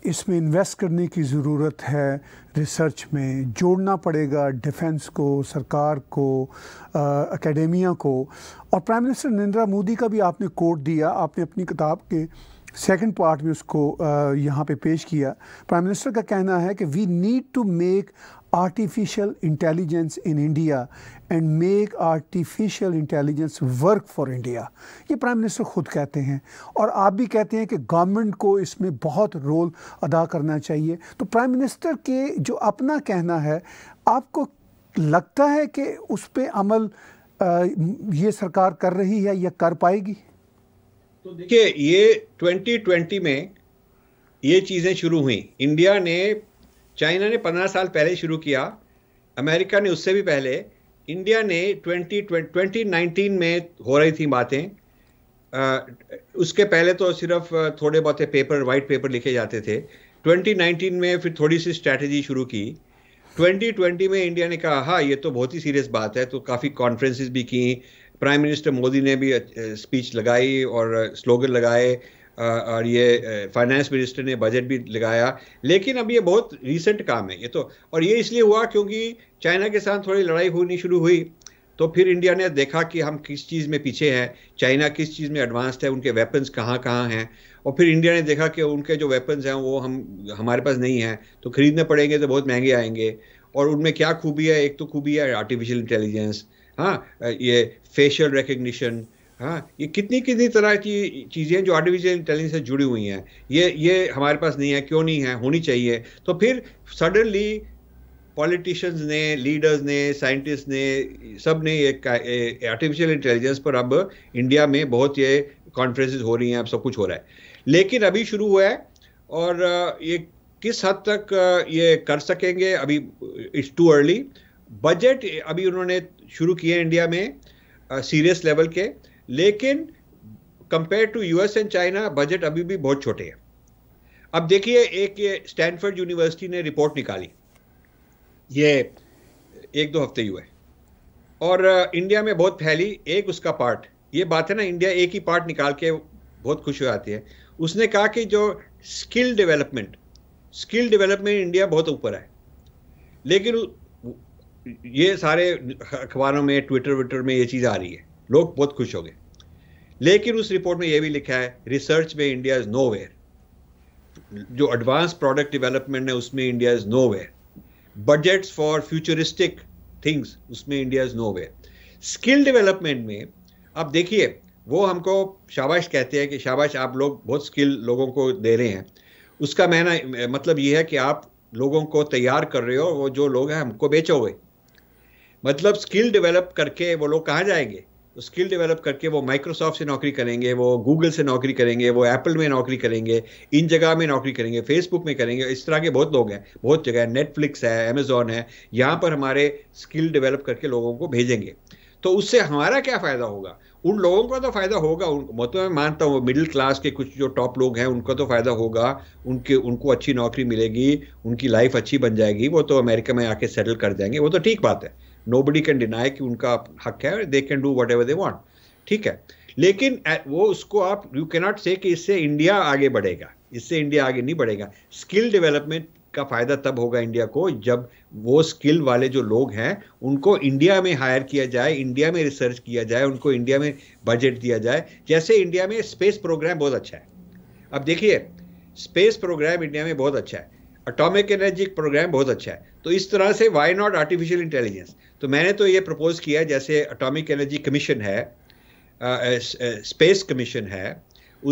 इसमें इन्वेस्ट करने की ज़रूरत है रिसर्च में जोड़ना पड़ेगा डिफेंस को सरकार को एकेडमिया को और प्राइम मिनिस्टर नरेंद्र मोदी का भी आपने कोट दिया आपने अपनी किताब के सेकंड पार्ट में उसको यहाँ पे पेश किया प्राइम मिनिस्टर का कहना है कि we need to make artificial intelligence in India and make artificial intelligence work for India ये प्राइम मिनिस्टर खुद कहते हैं और आप भी कहते हैं कि गवर्नमेंट को इसमें बहुत रोल अदा करना चाहिए तो प्राइम मिनिस्टर के जो अपना कहना है आपको लगता है कि उस पर अमल ये सरकार कर रही है या कर पाएगी तो देखिए ये 2020 में ये चीज़ें शुरू हुई इंडिया ने चाइना ने 15 साल पहले शुरू किया अमेरिका ने उससे भी पहले इंडिया ने ट्वेंटी 2019 में हो रही थी बातें उसके पहले तो सिर्फ थोड़े बहुत पेपर वाइट पेपर लिखे जाते थे 2019 में फिर थोड़ी सी स्ट्रैटेजी शुरू की 2020 में इंडिया ने कहा हाँ ये तो बहुत ही सीरियस बात है तो काफ़ी कॉन्फ्रेंसिस भी की प्राइम मिनिस्टर मोदी ने भी स्पीच लगाई और स्लोगन लगाए और ये फाइनेंस मिनिस्टर ने बजट भी लगाया लेकिन अब ये बहुत रिसेंट काम है ये तो और ये इसलिए हुआ क्योंकि चाइना के साथ थोड़ी लड़ाई होनी शुरू हुई तो फिर इंडिया ने देखा कि हम किस चीज़ में पीछे हैं चाइना किस चीज़ में एडवांस्ड है उनके वेपन्स कहाँ कहाँ हैं और फिर इंडिया ने देखा कि उनके जो वेपन्स हैं वो हम हमारे पास नहीं हैं तो खरीदने पड़ेंगे तो बहुत महंगे आएंगे और उनमें क्या खूबी है एक तो खूबी है आर्टिफिशियल इंटेलिजेंस हाँ ये फेशियल रिकग्निशन हाँ ये कितनी कितनी तरह की चीज़ें जो आर्टिफिशियल इंटेलिजेंस से जुड़ी हुई हैं ये ये हमारे पास नहीं है क्यों नहीं है होनी चाहिए तो फिर सडनली पॉलिटिशियंस ने लीडर्स ने साइंटिस्ट ने सब ने ये आर्टिफिशियल इंटेलिजेंस पर अब इंडिया में बहुत ये कॉन्फ्रेंस हो रही हैं अब सब कुछ हो रहा है लेकिन अभी शुरू हुआ है और ये किस हद तक ये कर सकेंगे अभी इट्स टू अर्ली बजट अभी उन्होंने शुरू किए इंडिया में सीरियस लेवल के लेकिन compare to US and China budget अभी भी बहुत छोटे हैं अब देखिए एक ये यूनिवर्सिटी ने रिपोर्ट निकाली ये एक दो हफ्ते हुए और इंडिया में बहुत फैली एक उसका पार्ट ये बात है ना इंडिया एक ही पार्ट निकाल के बहुत खुश हो जाती है उसने कहा कि जो skill development skill development India बहुत ऊपर है लेकिन ये सारे अखबारों में ट्विटर विटर में ये चीज़ आ रही है लोग बहुत खुश हो गए लेकिन उस रिपोर्ट में यह भी लिखा है रिसर्च में इंडिया इज नो वेयर जो एडवांस प्रोडक्ट डेवलपमेंट है उसमें India is nowhere budget for futuristic things उसमें India is nowhere skill development में आप देखिए वो हमको शाबाश कहते हैं कि शाबाश आप लोग बहुत स्किल लोगों को दे रहे हैं उसका मैंने मतलब ये है कि आप लोगों को तैयार कर रहे हो वो जो लोग हैं हमको बेचोगे मतलब स्किल डेवलप करके वो लोग कहाँ जाएंगे तो स्किल डेवलप करके वो माइक्रोसॉफ्ट से नौकरी करेंगे वो गूगल से नौकरी करेंगे वो एप्पल में नौकरी करेंगे इन जगह में नौकरी करेंगे फेसबुक में करेंगे इस तरह के बहुत लोग हैं बहुत जगह है नेटफ्लिक्स है अमेजोन है यहाँ पर हमारे स्किल डेवलप करके लोगों को भेजेंगे तो उससे हमारा क्या फ़ायदा होगा उन लोगों का तो फ़ायदा होगा उन मत मैं तो मानता हूँ मिडिल क्लास के कुछ जो टॉप लोग हैं उनका तो फ़ायदा होगा उनके उनको अच्छी नौकरी मिलेगी उनकी लाइफ अच्छी बन जाएगी वो तो अमेरिका में आके सेटल कर जाएंगे वो तो ठीक बात है नो बडी कैन डिनाई कि उनका हक है they can do whatever they want ठीक है लेकिन वो उसको आप यू कैनॉट से कि इससे इंडिया आगे बढ़ेगा इससे इंडिया आगे नहीं बढ़ेगा स्किल डेवलपमेंट का फायदा तब होगा इंडिया को जब वो स्किल वाले जो लोग हैं उनको इंडिया में हायर किया जाए इंडिया में रिसर्च किया जाए उनको इंडिया में बजट दिया जाए जैसे इंडिया में स्पेस प्रोग्राम बहुत अच्छा है अब देखिए स्पेस प्रोग्राम इंडिया में बहुत अच्छा है अटोमिक एनर्जी प्रोग्राम बहुत अच्छा है तो इस तरह से वाई नॉट आर्टिफिशियल इंटेलिजेंस तो मैंने तो ये प्रपोज किया जैसे अटोमिक एनर्जी कमीशन है स्पेस कमीशन है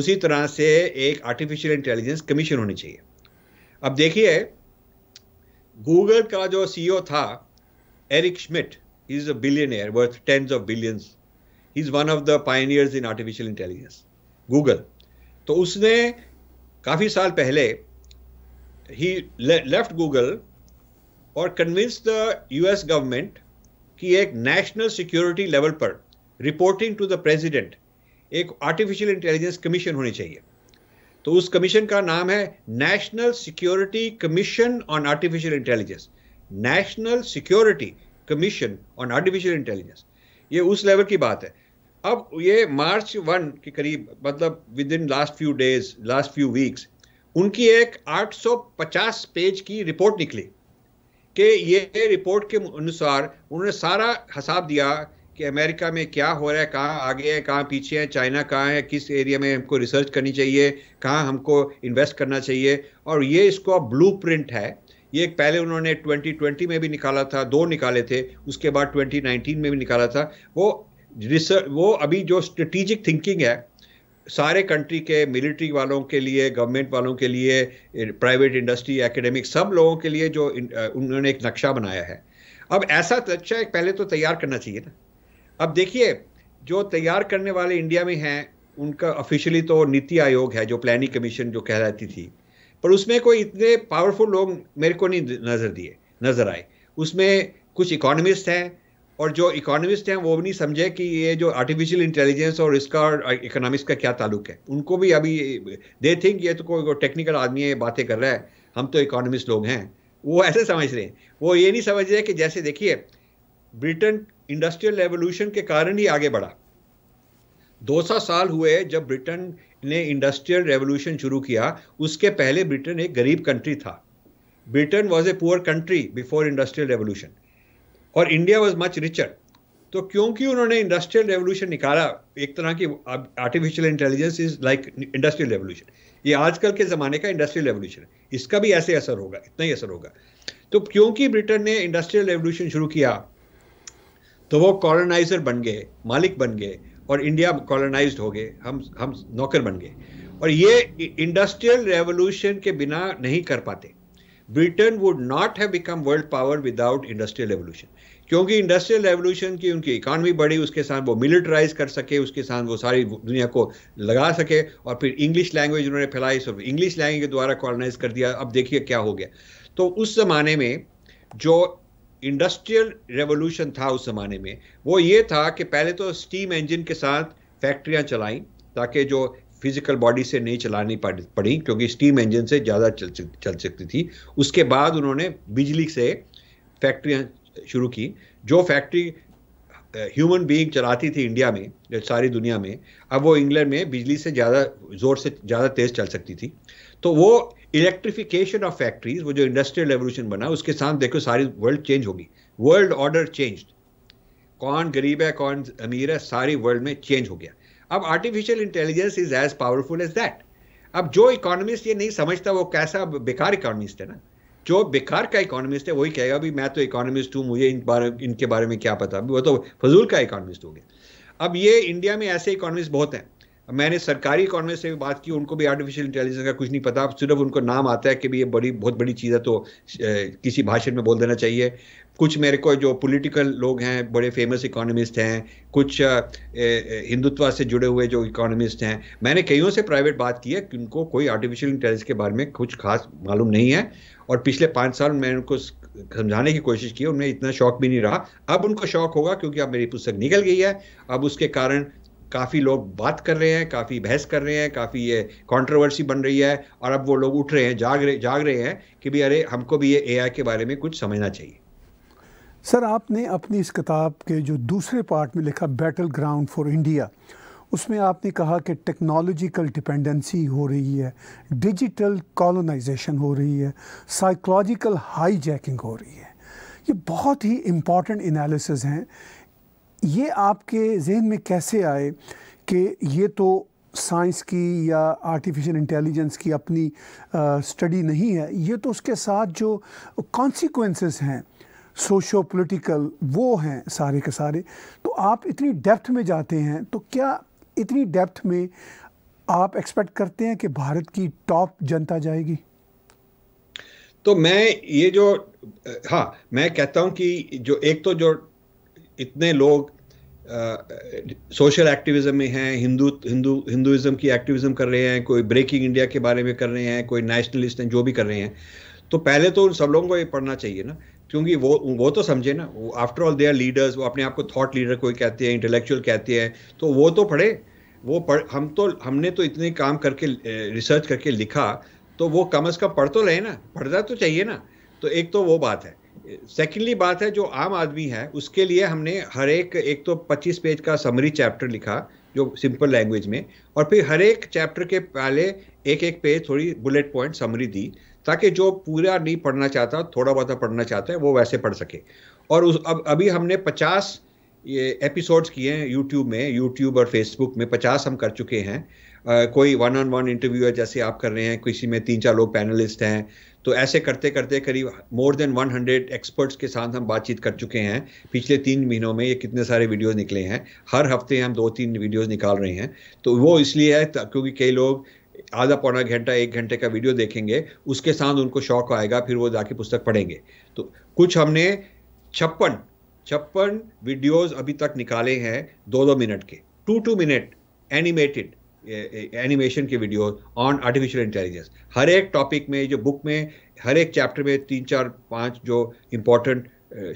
उसी तरह से एक आर्टिफिशियल इंटेलिजेंस कमीशन होनी चाहिए अब देखिए गूगल का जो सीईओ e था Eric Schmidt is a billionaire worth tens of billions is one of the pioneers in artificial intelligence Google तो उसने काफ़ी साल पहले ही लेफ्ट गूगल और कन्विंस द यूएस गवर्नमेंट कि एक नेशनल सिक्योरिटी लेवल पर रिपोर्टिंग टू द प्रेसिडेंट एक आर्टिफिशियल इंटेलिजेंस कमीशन होनी चाहिए तो उस कमीशन का नाम है national security commission on artificial intelligence national security commission on artificial intelligence ये उस लेवल की बात है अब ये मार्च वन के करीब मतलब within last few days last few weeks उनकी एक 850 पेज की रिपोर्ट निकली कि ये रिपोर्ट के अनुसार उन्होंने सारा हिसाब दिया कि अमेरिका में क्या हो रहा है कहाँ आगे है कहाँ पीछे है चाइना कहाँ है किस एरिया में हमको रिसर्च करनी चाहिए कहाँ हमको इन्वेस्ट करना चाहिए और ये अब ब्लू प्रिंट है ये पहले उन्होंने 2020 में भी निकाला था दो निकाले थे उसके बाद 2019 में भी निकाला था वो रिसर्च वो अभी जो स्ट्रेटिजिक थिंकिंग है सारे कंट्री के मिलिट्री वालों के लिए गवर्नमेंट वालों के लिए प्राइवेट इंडस्ट्री एकेडमिक सब लोगों के लिए जो उन्होंने एक नक्शा बनाया है अब ऐसा नक्शा तो अच्छा एक पहले तो तैयार करना चाहिए ना अब देखिए जो तैयार करने वाले इंडिया में हैं उनका ऑफिशियली तो नीति आयोग है जो प्लानिंग कमीशन जो कह जाती थी पर उसमें कोई इतने पावरफुल लोग मेरे को नहीं नज़र दिए नज़र आए उसमें कुछ इकोनॉमिस्ट हैं और जो इकोनॉमिस्ट हैं वो भी नहीं समझे कि ये जो आर्टिफिशियल इंटेलिजेंस और इसका इकोनॉमिक्स uh, का क्या ताल्लुक है उनको भी अभी दे थिंक ये तो कोई टेक्निकल आदमी है बातें कर रहा है हम तो इकोनॉमिस्ट लोग हैं वो ऐसे समझ रहे हैं वो ये नहीं समझ रहे कि जैसे देखिए ब्रिटेन इंडस्ट्रियल रेवोल्यूशन के कारण ही आगे बढ़ा 200 साल हुए जब ब्रिटेन ने इंडस्ट्रियल रेवोल्यूशन शुरू किया उसके पहले ब्रिटेन एक गरीब कंट्री था Britain was a poor country before industrial revolution और इंडिया वॉज मच रिचर तो क्योंकि उन्होंने इंडस्ट्रियल रेवोल्यूशन निकाला एक तरह की artificial intelligence is like industrial revolution ये आजकल के ज़माने का इंडस्ट्रियल रेवोल्यूशन है इसका भी ऐसे असर होगा इतना ही असर होगा तो क्योंकि ब्रिटेन ने इंडस्ट्रियल रेवोल्यूशन शुरू किया तो वो कॉलोनाइजर बन गए मालिक बन गए और इंडिया कॉलोनाइज हो गए हम हम नौकर बन गए और ये इंडस्ट्रियल रेवोल्यूशन के बिना नहीं कर पाते Britain would not have become world power without industrial revolution क्योंकि इंडस्ट्रियल रेवोल्यूशन की उनकी इकानमी बढ़ी उसके साथ वो मिलिटराइज कर सके उसके साथ वो सारी दुनिया को लगा सके और फिर इंग्लिश लैंग्वेज उन्होंने फैलाई सब इंग्लिश लैंग्वेज के द्वारा कॉलोनाइज कर दिया अब देखिए क्या हो गया तो उस ज़माने में जो इंडस्ट्रियल रेवोल्यूशन था उस ज़माने में वो ये था कि पहले तो स्टीम इंजन के साथ फैक्ट्रियाँ चलाईं ताकि जो फिजिकल बॉडी से नहीं चलानी पड़ी क्योंकि स्टीम इंजन से ज़्यादा चल चल सकती थी उसके बाद उन्होंने बिजली से फैक्ट्रियाँ शुरू की जो फैक्ट्री ह्यूमन बीइंग चलाती थी इंडिया में सारी दुनिया में अब वो इंग्लैंड में बिजली से ज़्यादा ज़ोर से ज़्यादा तेज़ चल सकती थी तो वो इलेक्ट्रिफिकेशन ऑफ फैक्ट्रीज वो जो इंडस्ट्रियल रेवोल्यूशन बना उसके साथ देखो सारी वर्ल्ड चेंज होगी वर्ल्ड ऑर्डर चेंज कौन गरीब है कौन अमीर है सारी वर्ल्ड में चेंज हो गया अब artificial intelligence is as powerful as that अब जो इकोनॉमिस्ट ये नहीं समझता वो कैसा बेकार इकोनॉमिस्ट है ना जो बेकार का इकोनॉमिस्ट है वही कहेगा भी मैं तो इकोनॉमिस्ट हूँ मुझे इन बारे इनके बारे में क्या पता वो तो फजूल का इकोनॉमिस्ट हो गया अब ये इंडिया में ऐसे इकोनॉमिस्ट बहुत हैं मैंने सरकारी इकोनॉमिस्ट से भी बात की उनको भी आर्टिफिशियल इंटेलिजेंस का कुछ नहीं पता सिर्फ उनको नाम आता है कि भी ये बड़ी बहुत बड़ी चीज़ है तो किसी भाषण में बोल देना चाहिए कुछ मेरे को जो पॉलिटिकल लोग हैं बड़े फेमस इकोनॉमिस्ट हैं कुछ हिंदुत्व से जुड़े हुए जो इकोनॉमिस्ट हैं मैंने कईयों से प्राइवेट बात की है कि उनको कोई आर्टिफिशियल इंटेलिजेंस के बारे में कुछ खास मालूम नहीं है और पिछले पाँच साल मैंने उनको समझाने की कोशिश की उनमें इतना शौक भी नहीं रहा अब उनको शौक होगा क्योंकि अब मेरी पुस्तक निकल गई है अब उसके कारण काफ़ी लोग बात कर रहे हैं काफ़ी बहस कर रहे हैं काफ़ी ये कंट्रोवर्सी बन रही है और अब वो लोग उठ रहे हैं जाग रहे जाग रहे हैं कि भी अरे हमको भी ये एआई के बारे में कुछ समझना चाहिए सर आपने अपनी इस किताब के जो दूसरे पार्ट में लिखा बैटल ग्राउंड फॉर इंडिया उसमें आपने कहा कि टेक्नोलॉजिकल डिपेंडेंसी हो रही है डिजिटल कॉलोनाइजेशन हो रही है साइकोलॉजिकल हाईजैकिंग हो रही है ये बहुत ही इम्पॉर्टेंट एनालिसिस हैं ये आपके जहन में कैसे आए कि ये तो साइंस की या आर्टिफिशियल इंटेलिजेंस की अपनी स्टडी नहीं है ये तो उसके साथ जो कॉन्सिक्वेंसेस हैं सोशो पोलिटिकल वो हैं सारे के सारे तो आप इतनी डेप्थ में जाते हैं तो क्या इतनी डेप्थ में आप एक्सपेक्ट करते हैं कि भारत की टॉप जनता जाएगी तो मैं ये जो हाँ मैं कहता हूँ कि जो एक तो जो इतने लोग सोशल एक्टिविज्म में हैं हिंदू हिंदू हिंदुज़म की एक्टिविज्म कर रहे हैं कोई ब्रेकिंग इंडिया के बारे में कर रहे हैं कोई नेशनलिस्ट हैं जो भी कर रहे हैं तो पहले तो उन सब लोगों को ये पढ़ना चाहिए ना क्योंकि वो वो तो समझे ना वो after all they are leaders वो अपने आप को थॉट लीडर कोई कहते हैं इंटेलेक्चुअल कहते हैं तो वो तो पढ़े वो पढ़ हम तो हमने तो इतने काम करके रिसर्च करके लिखा तो वो कम अज़ कम पढ़ तो रहे ना पढ़ना तो चाहिए ना तो एक तो वो बात है सेकेंडली बात है जो आम आदमी है उसके लिए हमने हर एक एक तो 25 पेज का समरी चैप्टर लिखा जो सिंपल लैंग्वेज में और फिर हर एक चैप्टर के पहले एक एक पेज थोड़ी बुलेट पॉइंट समरी दी ताकि जो पूरा नहीं पढ़ना चाहता थोड़ा बहुत पढ़ना चाहता है वो वैसे पढ़ सके और उस अब अभी हमने पचास ये एपिसोड्स किए हैं यूट्यूब में यूट्यूब और फेसबुक में पचास हम कर चुके हैं कोई वन ऑन वन इंटरव्यू है जैसे आप कर रहे हैं किसी में तीन चार लोग पैनलिस्ट हैं तो ऐसे करते करते करीब मोर देन 100 एक्सपर्ट्स के साथ हम बातचीत कर चुके हैं पिछले तीन महीनों में ये कितने सारे वीडियोस निकले हैं हर हफ्ते हम दो तीन वीडियोस निकाल रहे हैं तो वो इसलिए है क्योंकि कई लोग आधा पौना घंटा एक घंटे का वीडियो देखेंगे उसके साथ उनको शौक आएगा फिर वो जाके पुस्तक पढ़ेंगे तो कुछ हमने छप्पन छप्पन वीडियोज़ अभी तक निकाले हैं दो दो मिनट के two two minute animated animation के वीडियो ऑन आर्टिफिशियल इंटेलिजेंस हर एक टॉपिक में जो बुक में हर एक चैप्टर में तीन चार पांच जो इम्पोर्टेंट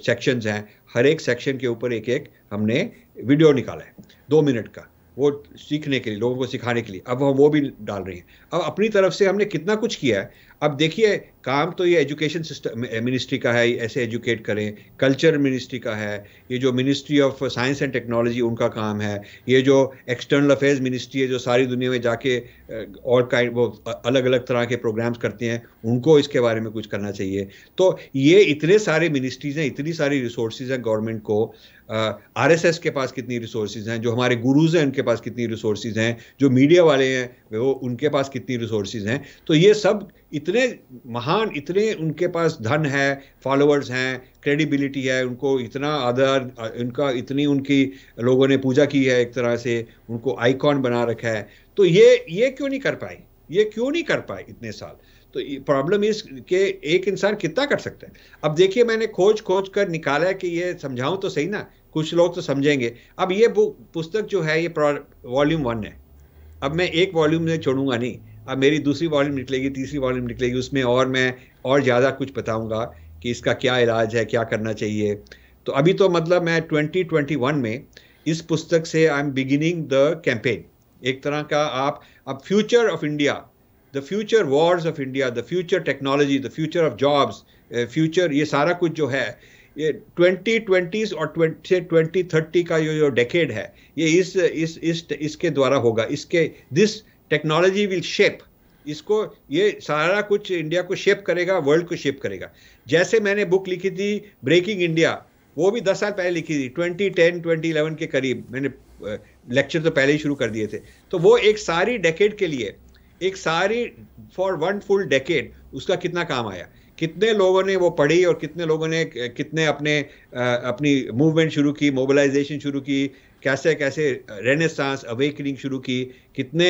सेक्शंस हैं हर एक सेक्शन के ऊपर एक एक हमने वीडियो निकाला है दो मिनट का वो सीखने के लिए लोगों को सिखाने के लिए अब हम वो भी डाल रही हैं अब अपनी तरफ से हमने कितना कुछ किया है अब देखिए काम तो ये एजुकेशन सिस्टम मिनिस्ट्री का है ऐसे एजुकेट करें कल्चर मिनिस्ट्री का है ये जो ministry of science and technology उनका काम है ये जो एक्सटर्नल अफेयर्स मिनिस्ट्री है जो सारी दुनिया में जाके eh, और काइंड वो अलग अलग तरह के प्रोग्राम्स करते हैं उनको इसके बारे में कुछ करना चाहिए तो ये इतने सारे मिनिस्ट्रीज हैं इतनी सारी रिसोर्सेज हैं गवर्नमेंट को आर uh, के पास कितनी रिसोर्सेज हैं जो हमारे गुरुज हैं उनके पास कितनी रिसोर्सेज हैं जो मीडिया वाले हैं वो उनके पास कितनी रिसोर्सेज हैं तो ये सब इतने महा इमरान इतने उनके पास धन है फॉलोअर्स हैं क्रेडिबिलिटी है उनको इतना आदर उनका इतनी उनकी लोगों ने पूजा की है एक तरह से उनको आइकॉन बना रखा है तो ये ये क्यों नहीं कर पाए ये क्यों नहीं कर पाए इतने साल तो प्रॉब्लम इस के एक इंसान कितना कर सकता है अब देखिए मैंने खोज खोज कर निकाला है कि ये समझाऊं तो सही ना कुछ लोग तो समझेंगे अब ये पुस्तक जो है ये वॉल्यूम वन है अब मैं एक वॉल्यूम में छोड़ूंगा नहीं अब मेरी दूसरी वॉल्यूम निकलेगी तीसरी वॉल्यूम निकलेगी उसमें और मैं और ज़्यादा कुछ बताऊँगा कि इसका क्या इलाज है क्या करना चाहिए तो अभी तो मतलब मैं 2021 में इस पुस्तक से I am beginning the campaign एक तरह का आप अब future of India the future wars of India the future technology the future of jobs future ये सारा कुछ जो है ये ट्वेंटी ट्वेंटीज़ और ट्वेंटी से ट्वेंटी थर्टी का जो जो डेकेड है ये इस इस इस इसके द्वारा होगा इसके दिस टेक्नोलॉजी विल शेप इसको ये सारा कुछ इंडिया को शेप करेगा वर्ल्ड को शेप करेगा जैसे मैंने बुक लिखी थी ब्रेकिंग इंडिया वो भी दस साल पहले लिखी थी ट्वेंटी टेन ट्वेंटी इलेवन के करीब मैंने लेक्चर तो पहले ही शुरू कर दिए थे तो वो एक सारी डेकेड के लिए एक सारी फॉर वन फुल डेकेड उसका कितना काम आया कितने लोगों ने वो पढ़ी और कितने लोगों ने कितने अपने अपनी मूवमेंट शुरू की मोबिलाइजेशन शुरू की कैसे कैसे रेनेसांस अवेकनिंग शुरू की कितने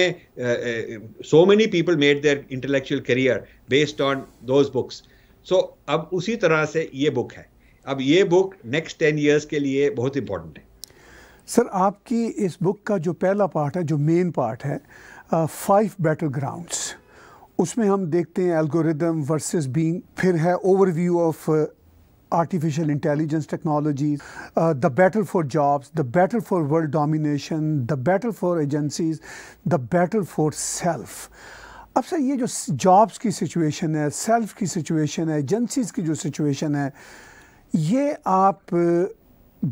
so many people made their intellectual career based on those books so अब उसी तरह से ये बुक है अब ये बुक नेक्स्ट टेन ईयर्स के लिए बहुत इंपॉर्टेंट है सर आपकी इस बुक का जो पहला पार्ट है जो मेन पार्ट है फाइव बैटल ग्राउंड्स उसमें हम देखते हैं एल्गोरिदम वर्सेस बीइंग फिर है overview of artificial intelligence technologies, uh, the battle for jobs, the battle for world domination, the battle for agencies, the battle for self. अब सर ये जो जॉब्स की सिचुएशन है सेल्फ की सिचुएशन है एजेंसीज़ की जो सिचुएशन है ये आप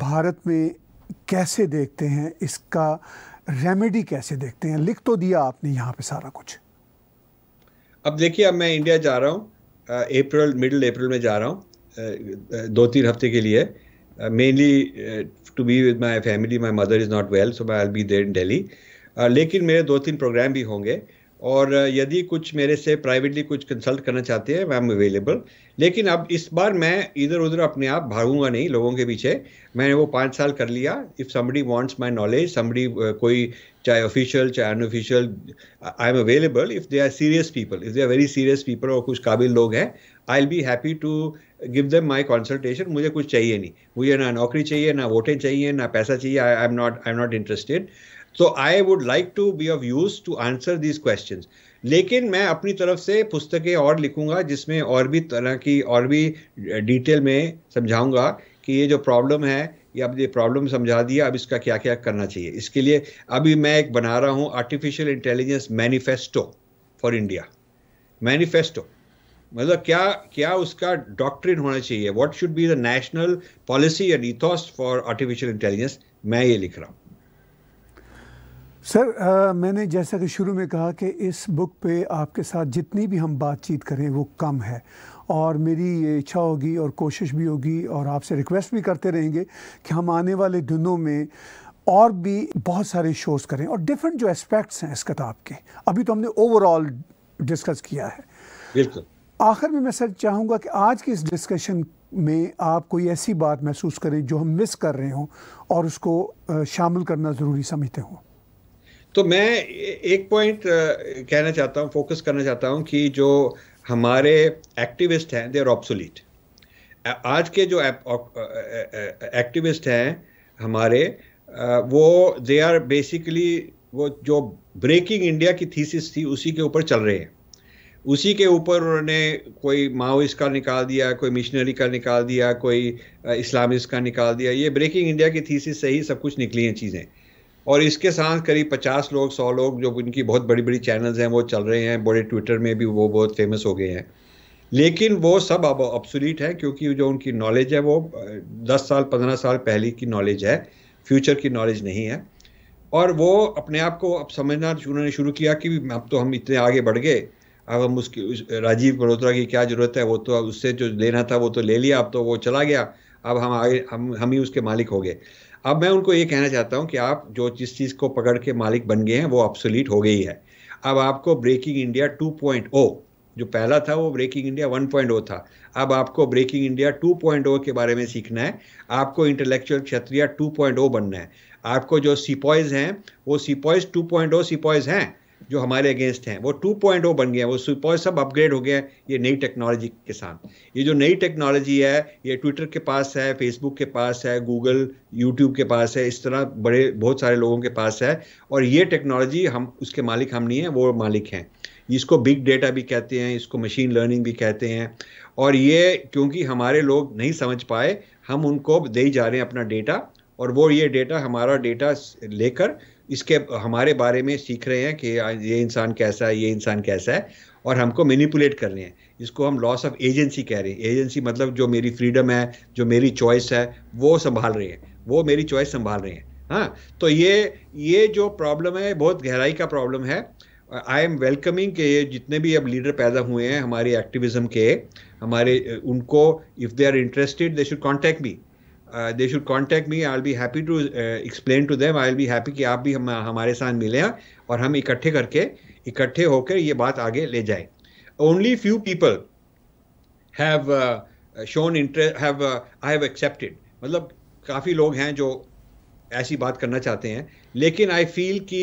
भारत में कैसे देखते हैं इसका रेमेडी कैसे देखते हैं लिख तो दिया आपने यहाँ पे सारा कुछ अब देखिए अब मैं इंडिया जा रहा हूँ अप्रैल मिडिल अप्रैल में जा रहा हूँ दो तीन हफ्ते के लिए mainly to be with my family my mother is not well so my I be there in Delhi लेकिन मेरे दो तीन प्रोग्राम भी होंगे और यदि कुछ मेरे से प्राइवेटली कुछ कंसल्ट करना चाहते हैं आई एम अवेलेबल लेकिन अब इस बार मैं इधर उधर अपने आप भागूंगा नहीं लोगों के पीछे मैंने वो पाँच साल कर लिया if somebody wants my knowledge somebody कोई चाहे ऑफिशियल चाहे unofficial I am available if they are serious people if they are very serious people और कुछ काबिल लोग हैं I will be happy to give them my consultation मुझे कुछ चाहिए नहीं मुझे ना नौकरी चाहिए ना वोटें चाहिए ना पैसा चाहिए I am not I am not interested so I would like to be of use to answer these question लेकिन मैं अपनी तरफ से पुस्तकें और लिखूंगा जिसमें और भी तरह की और भी डिटेल में समझाऊंगा कि ये जो प्रॉब्लम है ये अब ये प्रॉब्लम समझा दिया अब इसका क्या क्या करना चाहिए इसके लिए अभी मैं एक बना रहा हूँ artificial intelligence manifesto for India manifesto मतलब क्या क्या उसका डॉक्ट्रिन होना चाहिए what should be the national policy and ethos for artificial intelligence मैं ये लिख रहा हूँ सर आ, uh, मैंने जैसा कि शुरू में कहा कि इस बुक पे आपके साथ जितनी भी हम बातचीत करें वो कम है और मेरी ये इच्छा होगी और कोशिश भी होगी और आपसे रिक्वेस्ट भी करते रहेंगे कि हम आने वाले दिनों में और भी बहुत सारे शोज़ करें और डिफरेंट जो एस्पेक्ट्स हैं इस किताब के अभी तो हमने ओवरऑल डिस्कस किया है बिल्कुल आखिर में मैं सर चाहूँगा कि आज की इस डिस्कशन में आप कोई ऐसी बात महसूस करें जो हम मिस कर रहे हों और उसको शामिल करना ज़रूरी समझते हों तो मैं एक पॉइंट कहना चाहता हूँ फोकस करना चाहता हूँ कि जो हमारे एक्टिविस्ट हैं दे आर ऑब्सोलीट आज के जो एक्टिविस्ट हैं हमारे वो दे आर बेसिकली वो जो ब्रेकिंग इंडिया की थीसिस थी उसी के ऊपर चल रहे हैं उसी के ऊपर उन्होंने कोई माओइस्ट का निकाल दिया कोई मिशनरी का निकाल दिया कोई इस्लामिस्ट का निकाल दिया ये ब्रेकिंग इंडिया की थीसिस से ही सब कुछ निकली हैं चीज़ें और इसके साथ करीब पचास लोग सौ लोग जो उनकी बहुत बड़ी बड़ी चैनल्स हैं वो चल रहे हैं बड़े ट्विटर में भी वो बहुत फेमस हो गए हैं लेकिन वो सब अब अपसुलीट है क्योंकि जो उनकी नॉलेज है वो दस साल पंद्रह साल पहले की नॉलेज है फ्यूचर की नॉलेज नहीं है और वो अपने आप को अब समझना उन्होंने शुरू किया कि अब तो हम इतने आगे बढ़ गए अब हम उसकी राजीव मल्होत्रा की क्या जरूरत है वो तो उससे जो लेना था वो तो ले लिया अब तो वो चला गया अब हम आगे हम हम ही उसके मालिक हो गए अब मैं उनको ये कहना चाहता हूँ कि आप जो जिस चीज़ को पकड़ के मालिक बन गए हैं वो अपसोलीट हो गई है अब आपको ब्रेकिंग इंडिया टू जो पहला था वो ब्रेकिंग इंडिया 1.0 था अब आपको ब्रेकिंग इंडिया 2.0 के बारे में सीखना है आपको इंटेलेक्चुअल क्षत्रिया 2.0 बनना है आपको जो सिपॉयज हैं वो सिपॉयज 2.0 सिपॉइज हैं जो हमारे अगेंस्ट हैं वो टू वो बन गया वो सुपॉय सब अपग्रेड हो गया ये नई टेक्नोलॉजी के साथ ये जो नई टेक्नोलॉजी है ये ट्विटर के पास है फेसबुक के पास है गूगल यूट्यूब के पास है इस तरह बड़े बहुत सारे लोगों के पास है और ये टेक्नोलॉजी हम उसके मालिक हम नहीं हैं वो मालिक हैं इसको बिग डेटा भी कहते हैं इसको मशीन लर्निंग भी कहते हैं और ये क्योंकि हमारे लोग नहीं समझ पाए हम उनको दे जा रहे हैं अपना डेटा और वो ये डेटा हमारा डेटा लेकर इसके हमारे बारे में सीख रहे हैं कि ये इंसान कैसा है ये इंसान कैसा है और हमको मैनिपुलेट कर रहे हैं इसको हम लॉस ऑफ एजेंसी कह रहे हैं एजेंसी मतलब जो मेरी फ्रीडम है जो मेरी चॉइस है वो संभाल रहे हैं वो मेरी चॉइस संभाल रहे हैं हाँ तो ये ये जो प्रॉब्लम है बहुत गहराई का प्रॉब्लम है आई एम वेलकमिंग के ये जितने भी अब लीडर पैदा हुए हैं हमारे एक्टिविज्म के हमारे उनको if they are interested they should contact me they should contact me I be happy to explain to them I be happy कि आप भी हम हमारे साथ मिले और हम इकट्ठे करके इकट्ठे होकर ये बात आगे ले जाए only few people have shown interest have I have accepted मतलब काफ़ी लोग हैं जो ऐसी बात करना चाहते हैं लेकिन आई फील कि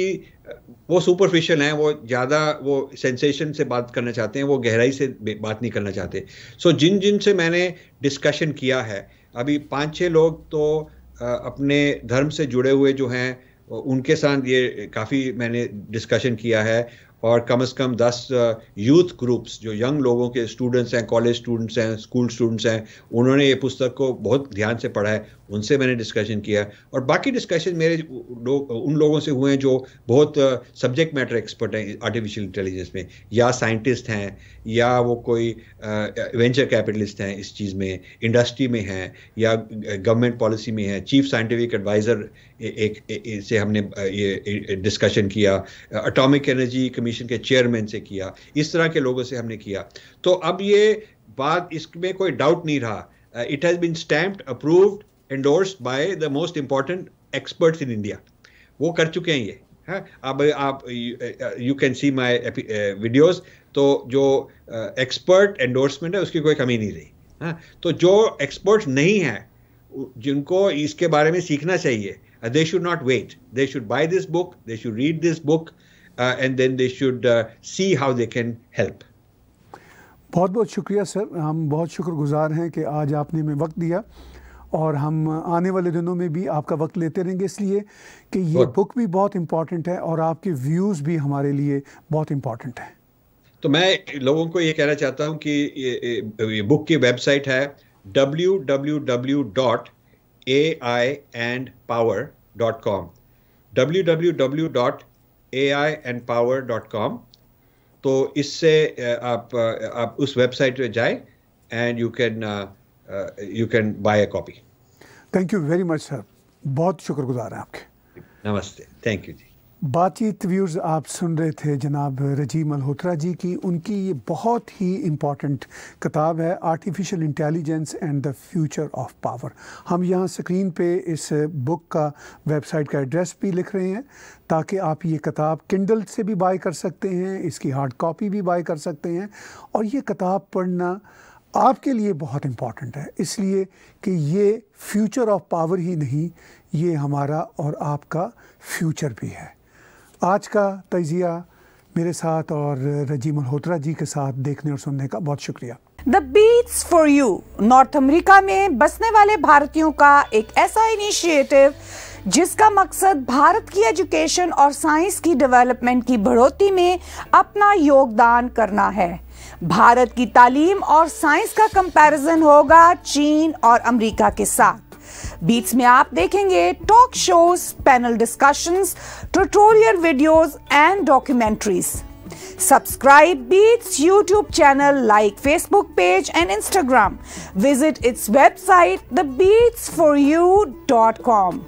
uh, वो सुपरफिशियल हैं वो ज़्यादा वो सेंसेशन से बात करना चाहते हैं वो गहराई से बात नहीं करना चाहते सो so, जिन जिन से मैंने डिस्कशन किया है अभी पाँच छः लोग तो अपने धर्म से जुड़े हुए जो हैं उनके साथ ये काफ़ी मैंने डिस्कशन किया है और कम से कम दस यूथ ग्रुप्स जो यंग लोगों के स्टूडेंट्स हैं कॉलेज स्टूडेंट्स हैं स्कूल स्टूडेंट्स हैं उन्होंने ये पुस्तक को बहुत ध्यान से पढ़ा है उनसे मैंने डिस्कशन किया और बाकी डिस्कशन मेरे लो, उन लोगों से हुए हैं जो बहुत सब्जेक्ट मैटर एक्सपर्ट हैं आर्टिफिशियल इंटेलिजेंस में या साइंटिस्ट हैं या वो कोई वेंचर कैपिटलिस्ट हैं इस चीज़ में इंडस्ट्री में हैं या गवर्नमेंट पॉलिसी में हैं चीफ साइंटिफिक एडवाइज़र एक, एक, एक से हमने ये डिस्कशन किया अटोमिक एनर्जी कमीशन कमीशन के चेयरमैन से किया इस तरह के लोगों से हमने किया तो अब ये बात इसमें कोई डाउट नहीं रहा it has been stamped approved endorsed by the most important experts in India वो कर चुके हैं ये है हाँ? अब आप you can see my videos तो जो एक्सपर्ट uh, एंडोर्समेंट है उसकी कोई कमी नहीं रही है हाँ? तो जो एक्सपर्ट नहीं है जिनको इसके बारे में सीखना चाहिए they should not wait they should buy this book they should read this book and then they should see how they can help बहुत बहुत शुक्रिया सर हम बहुत शुक्रगुजार हैं कि आज आपने हमें वक्त दिया और हम आने वाले दिनों में भी आपका वक्त लेते रहेंगे इसलिए कि ये बुक भी बहुत इम्पॉर्टेंट है और आपके व्यूज़ भी हमारे लिए बहुत इम्पॉर्टेंट हैं तो मैं लोगों को ये कहना चाहता हूँ कि ये, ये बुक की वेबसाइट है W W W dot A I and power dot com W W W dot A I and power dot com तो इससे आप आप उस वेबसाइट पे जाए and you can you can buy a copy thank you very much sir बहुत शुक्रगुजार हैं आपके नमस्ते थैंक यू जी बातचीत व्यूर्स आप सुन रहे थे जनाब रजी मल्होत्रा जी की उनकी ये बहुत ही इम्पॉर्टेंट किताब है artificial intelligence and the future of power हम यहाँ स्क्रीन पे इस बुक का वेबसाइट का एड्रेस भी लिख रहे हैं ताकि आप ये किताब किंडल से भी बाय कर सकते हैं इसकी हार्ड कॉपी भी बाय कर सकते हैं और ये किताब पढ़ना आपके लिए बहुत इम्पॉर्टेंट है इसलिए कि ये फ्यूचर ऑफ पावर ही नहीं ये हमारा और आपका फ्यूचर भी है आज का तजिया मेरे साथ और रजी मल्होत्रा जी के साथ देखने और सुनने का बहुत शुक्रिया the beats for you North America में बसने वाले भारतीयों का एक ऐसा इनिशिएटिव जिसका मकसद भारत की एजुकेशन और साइंस की डेवलपमेंट की बढ़ोतरी में अपना योगदान करना है भारत की तालीम और साइंस का कंपैरिजन होगा चीन और अमेरिका के साथ बीच में आप देखेंगे talk shows panel discussion tutorial videos and documentaries subscribe beats YouTube channel like Facebook page and Instagram visit its website the beats for you dot com